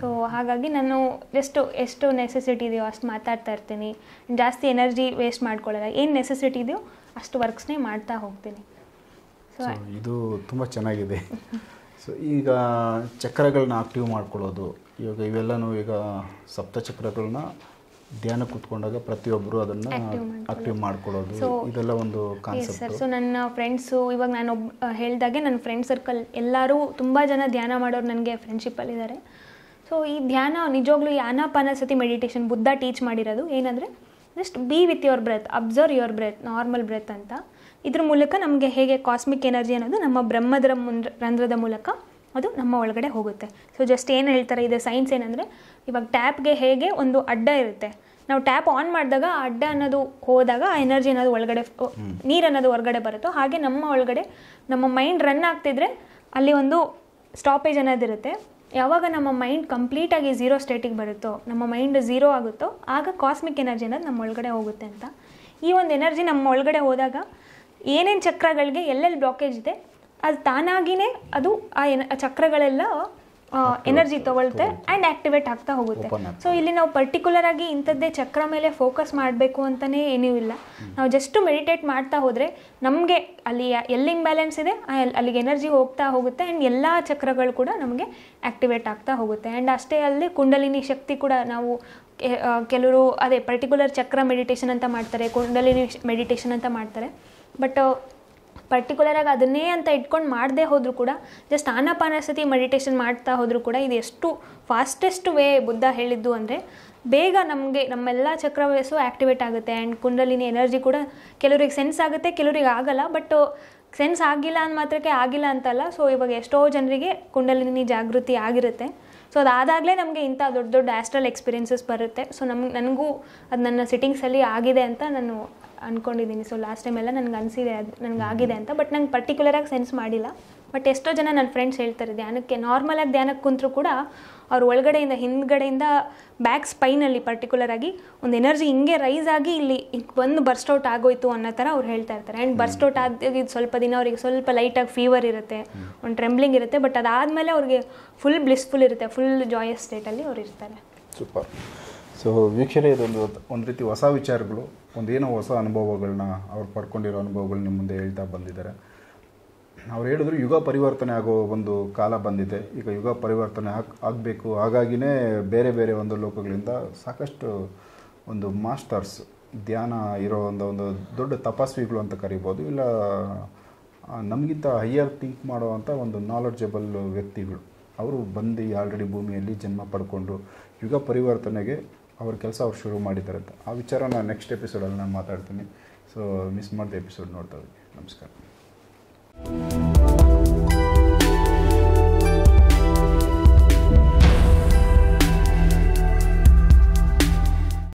Speaker 2: ಸೊ ಹಾಗಾಗಿ ನಾನು ಎಷ್ಟು ಎಷ್ಟು ನೆಸೆಸಿಟಿ ಇದೆಯೋ ಅಷ್ಟು ಮಾತಾಡ್ತಾ ಇರ್ತೀನಿ ಜಾಸ್ತಿ ಎನರ್ಜಿ ವೇಸ್ಟ್ ಮಾಡ್ಕೊಳ್ಳೋಲ್ಲ ಏನು ನೆಸೆಸಿಟಿ ಇದೆಯೋ ಅಷ್ಟು ವರ್ಕ್ಸ್ನೇ ಮಾಡ್ತಾ ಹೋಗ್ತೀನಿ ಸೊ
Speaker 1: ಇದು ತುಂಬ ಚೆನ್ನಾಗಿದೆ ಸೊ ಈಗ ಚಕ್ರಗಳನ್ನ ಆಕ್ಟಿವ್ ಮಾಡ್ಕೊಳ್ಳೋದು ಇವಾಗ ಇವೆಲ್ಲನೂ ಈಗ ಸಪ್ತ ಚಕ್ರಗಳನ್ನ ಧ್ಯಾನ ಕೂತ್ಕೊಂಡಾಗ ಪ್ರತಿಯೊಬ್ಬರು ಅದನ್ನ ಆಕ್ಟಿವ್ ಮಾಡ್ಕೊಳ್ಳೋದು ಇದೆಲ್ಲ ಒಂದು ಕಾನ್ಸೆಪ್ಟ್ ಸೊ
Speaker 2: ನನ್ನ ಫ್ರೆಂಡ್ಸು ಇವಾಗ ನಾನು ಒಬ್ಬ ಹೇಳಿದಾಗೆ ನನ್ನ ಫ್ರೆಂಡ್ ಸರ್ಕಲ್ ಎಲ್ಲರೂ ತುಂಬ ಜನ ಧ್ಯಾನ ಮಾಡೋರು ನನಗೆ ಫ್ರೆಂಡ್ಶಿಪ್ಪಲ್ಲಿದ್ದಾರೆ ಸೊ ಈ ಧ್ಯಾನ ನಿಜವಾಗ್ಲೂ ಈ ಸತಿ ಮೆಡಿಟೇಷನ್ ಬುದ್ಧ ಟೀಚ್ ಮಾಡಿರೋದು ಏನಂದರೆ just be with your breath observe your breath normal breath ಅಂತ ಇದ್ರ ಮೂಲಕ ನಮಗೆ ಹೇಗೆ ಕಾಸ್ಮಿಕ್ ಎನರ್ಜಿ ಅನ್ನೋದು ನಮ್ಮ ಬ್ರಹ್ಮದರ ಮುಂದ್ರ ರಂಧ್ರದ ಮೂಲಕ ಅದು ನಮ್ಮ ಒಳಗಡೆ ಹೋಗುತ್ತೆ ಸೊ ಜಸ್ಟ್ ಏನು ಹೇಳ್ತಾರೆ ಇದು ಸೈನ್ಸ್ ಏನಂದರೆ ಇವಾಗ ಟ್ಯಾಪ್ಗೆ ಹೇಗೆ ಒಂದು ಅಡ್ಡ ಇರುತ್ತೆ ನಾವು ಟ್ಯಾಪ್ ಆನ್ ಮಾಡಿದಾಗ ಆ ಅಡ್ಡ ಅನ್ನೋದು ಹೋದಾಗ ಆ ಎನರ್ಜಿ ಅನ್ನೋದು ಒಳಗಡೆ ನೀರು ಅನ್ನೋದು ಹೊರಗಡೆ ಬರುತ್ತೋ ಹಾಗೆ ನಮ್ಮ ಒಳಗಡೆ ನಮ್ಮ ಮೈಂಡ್ ರನ್ ಆಗ್ತಿದ್ರೆ ಅಲ್ಲಿ ಒಂದು ಸ್ಟಾಪೇಜ್ ಅನ್ನೋದಿರುತ್ತೆ ಯಾವಾಗ ನಮ್ಮ ಮೈಂಡ್ ಕಂಪ್ಲೀಟಾಗಿ ಝೀರೋ ಸ್ಟೇಟಿಗೆ ಬರುತ್ತೋ ನಮ್ಮ ಮೈಂಡ್ ಝೀರೋ ಆಗುತ್ತೋ ಆಗ ಕಾಸ್ಮಿಕ್ ಎನರ್ಜಿ ಅನ್ನೋದು ನಮ್ಮ ಒಳಗಡೆ ಹೋಗುತ್ತೆ ಅಂತ ಈ ಒಂದು ಎನರ್ಜಿ ನಮ್ಮ ಒಳಗಡೆ ಹೋದಾಗ ಏನೇನು ಚಕ್ರಗಳಿಗೆ ಎಲ್ಲೆಲ್ಲಿ ಬ್ಲಾಕೇಜ್ ಇದೆ ಅದು ತಾನಾಗಿಯೇ ಅದು ಆ ಎನ ಚಕ್ರಗಳೆಲ್ಲ ಎನರ್ಜಿ ತೊಗೊಳ್ತೆ ಆ್ಯಂಡ್ ಆಕ್ಟಿವೇಟ್ ಆಗ್ತಾ ಹೋಗುತ್ತೆ ಸೊ ಇಲ್ಲಿ ನಾವು ಪರ್ಟಿಕ್ಯುಲರ್ ಆಗಿ ಇಂಥದ್ದೇ ಚಕ್ರ ಮೇಲೆ ಫೋಕಸ್ ಮಾಡಬೇಕು ಅಂತಲೇ ಏನೂ ಇಲ್ಲ ನಾವು ಜಸ್ಟ್ ಮೆಡಿಟೇಟ್ ಮಾಡ್ತಾ ಹೋದರೆ ನಮಗೆ ಅಲ್ಲಿ ಎಲ್ಲಿ ಇಂಬ್ಯಾಲೆನ್ಸ್ ಇದೆ ಅಲ್ಲಿಗೆ ಎನರ್ಜಿ ಹೋಗ್ತಾ ಹೋಗುತ್ತೆ ಆ್ಯಂಡ್ ಎಲ್ಲ ಚಕ್ರಗಳು ಕೂಡ ನಮಗೆ ಆಕ್ಟಿವೇಟ್ ಆಗ್ತಾ ಹೋಗುತ್ತೆ ಆ್ಯಂಡ್ ಅಷ್ಟೇ ಅಲ್ಲಿ ಕುಂಡಲಿನಿ ಶಕ್ತಿ ಕೂಡ ನಾವು ಕೆಲವರು ಅದೇ ಪರ್ಟಿಕ್ಯುಲರ್ ಚಕ್ರ ಮೆಡಿಟೇಷನ್ ಅಂತ ಮಾಡ್ತಾರೆ ಕುಂಡಲಿನಿ ಮೆಡಿಟೇಷನ್ ಅಂತ ಮಾಡ್ತಾರೆ ಬಟ್ ಪರ್ಟಿಕ್ಯುಲರಾಗಿ ಅದನ್ನೇ ಅಂತ ಇಟ್ಕೊಂಡು ಮಾಡದೇ ಹೋದರೂ ಕೂಡ ಜಸ್ಟ್ ಸತಿ ಮೆಡಿಟೇಷನ್ ಮಾಡ್ತಾ ಹೋದರೂ ಕೂಡ ಇದು ಎಷ್ಟು ಫಾಸ್ಟೆಸ್ಟ್ ವೇ ಬುದ್ಧ ಹೇಳಿದ್ದು ಅಂದರೆ ಬೇಗ ನಮಗೆ ನಮ್ಮೆಲ್ಲ ಚಕ್ರವಯಸ್ಸು ಆ್ಯಕ್ಟಿವೇಟ್ ಆಗುತ್ತೆ ಆ್ಯಂಡ್ ಕುಂಡಲಿನಿ ಎನರ್ಜಿ ಕೂಡ ಕೆಲವ್ರಿಗೆ ಸೆನ್ಸ್ ಆಗುತ್ತೆ ಕೆಲವ್ರಿಗೆ ಆಗಲ್ಲ ಬಟ್ ಸೆನ್ಸ್ ಆಗಿಲ್ಲ ಅಂದ ಮಾತ್ರಕ್ಕೆ ಆಗಿಲ್ಲ ಅಂತಲ್ಲ ಸೊ ಇವಾಗ ಎಷ್ಟೋ ಜನರಿಗೆ ಕುಂಡಲಿನಿ ಜಾಗೃತಿ ಆಗಿರುತ್ತೆ ಸೊ ಅದಾದಾಗಲೇ ನಮಗೆ ಇಂಥ ದೊಡ್ಡ ದೊಡ್ಡ ಆಸ್ಟ್ರಲ್ ಎಕ್ಸ್ಪೀರಿಯೆನ್ಸಸ್ ಬರುತ್ತೆ ಸೊ ನಮ್ಗೆ ನನಗೂ ಅದು ನನ್ನ ಸಿಟ್ಟಿಂಗ್ಸಲ್ಲಿ ಆಗಿದೆ ಅಂತ ನಾನು ಅಂದ್ಕೊಂಡಿದ್ದೀನಿ ಸೊ ಲಾಸ್ಟ್ ಟೈಮೆಲ್ಲ ನನಗೆ ಅನಿಸಿದೆ ಅದು ನನಗೆ ಆಗಿದೆ ಅಂತ ಬಟ್ ನಂಗೆ ಪರ್ಟಿಕ್ಯುಲರಾಗಿ ಸೆನ್ಸ್ ಮಾಡಿಲ್ಲ ಬಟ್ ಎಷ್ಟೋ ಜನ ನನ್ನ ಫ್ರೆಂಡ್ಸ್ ಹೇಳ್ತಾರೆ ಧ್ಯಾನಕ್ಕೆ ಆಗಿ ಧ್ಯಾನಕ್ಕೆ ಕುಂತರೂ ಕೂಡ ಅವ್ರ ಒಳಗಡೆಯಿಂದ ಹಿಂದ್ಗಡೆಯಿಂದ ಬ್ಯಾಕ್ ಸ್ಪೈನಲ್ಲಿ ಆಗಿ ಒಂದು ಎನರ್ಜಿ ಹಿಂಗೆ ರೈಸ್ ಆಗಿ ಇಲ್ಲಿ ಬಂದು ಔಟ್ ಆಗೋಯ್ತು ಅನ್ನೋ ಥರ ಅವ್ರು ಹೇಳ್ತಾ ಇರ್ತಾರೆ ಆ್ಯಂಡ್ ಬರ್ಸ್ಟ್ ಔಟ್ ಇದು ಸ್ವಲ್ಪ ದಿನ ಅವರಿಗೆ ಸ್ವಲ್ಪ ಲೈಟಾಗಿ ಫೀವರ್ ಇರುತ್ತೆ ಒಂದು ಟ್ರೆಂಬ್ಲಿಂಗ್ ಇರುತ್ತೆ ಬಟ್ ಅದಾದಮೇಲೆ ಅವ್ರಿಗೆ ಫುಲ್ ಬ್ಲಿಸ್ಫುಲ್ ಇರುತ್ತೆ ಫುಲ್ ಜಾಯಸ್ ಸ್ಟೇಟಲ್ಲಿ ಅವ್ರು ಇರ್ತಾರೆ
Speaker 1: ಸೂಪರ್ ಸೊ ವೀಕ್ಷಣೆ ಇದೊಂದು ಒಂದು ರೀತಿ ಹೊಸ ವಿಚಾರಗಳು ಒಂದೇನೋ ಹೊಸ ಅನುಭವಗಳನ್ನ ಅವ್ರು ಪಡ್ಕೊಂಡಿರೋ ಅನುಭವಗಳು ನಿಮ್ಮ ಮುಂದೆ ಹೇಳ್ತಾ ಬಂದಿದ್ದಾರೆ ಅವ್ರು ಹೇಳಿದ್ರು ಯುಗ ಪರಿವರ್ತನೆ ಆಗೋ ಒಂದು ಕಾಲ ಬಂದಿದೆ ಈಗ ಯುಗ ಪರಿವರ್ತನೆ ಆಗ ಆಗಬೇಕು ಹಾಗಾಗಿನೇ ಬೇರೆ ಬೇರೆ ಒಂದು ಲೋಕಗಳಿಂದ ಸಾಕಷ್ಟು ಒಂದು ಮಾಸ್ಟರ್ಸ್ ಧ್ಯಾನ ಇರೋ ಒಂದು ಒಂದು ದೊಡ್ಡ ತಪಸ್ವಿಗಳು ಅಂತ ಕರಿಬೋದು ಇಲ್ಲ ನಮಗಿಂತ ಹೈಯರ್ ಥಿಂಕ್ ಮಾಡೋವಂಥ ಒಂದು ನಾಲೆಡ್ಜಬಲ್ ವ್ಯಕ್ತಿಗಳು ಅವರು ಬಂದು ಆಲ್ರೆಡಿ ಭೂಮಿಯಲ್ಲಿ ಜನ್ಮ ಪಡ್ಕೊಂಡು ಯುಗ ಪರಿವರ್ತನೆಗೆ ಅವ್ರ ಕೆಲಸ ಅವ್ರು ಶುರು ಮಾಡಿದ್ದಾರೆ ಅಂತ ಆ ವಿಚಾರ ನಾನು ನೆಕ್ಸ್ಟ್ ಎಪಿಸೋಡಲ್ಲಿ ನಾನು ಮಾತಾಡ್ತೀನಿ ಸೊ ಮಿಸ್ ಮಾಡಿದ ಎಪಿಸೋಡ್ ನೋಡ್ತಾ ಇದ್ದೀವಿ ನಮಸ್ಕಾರ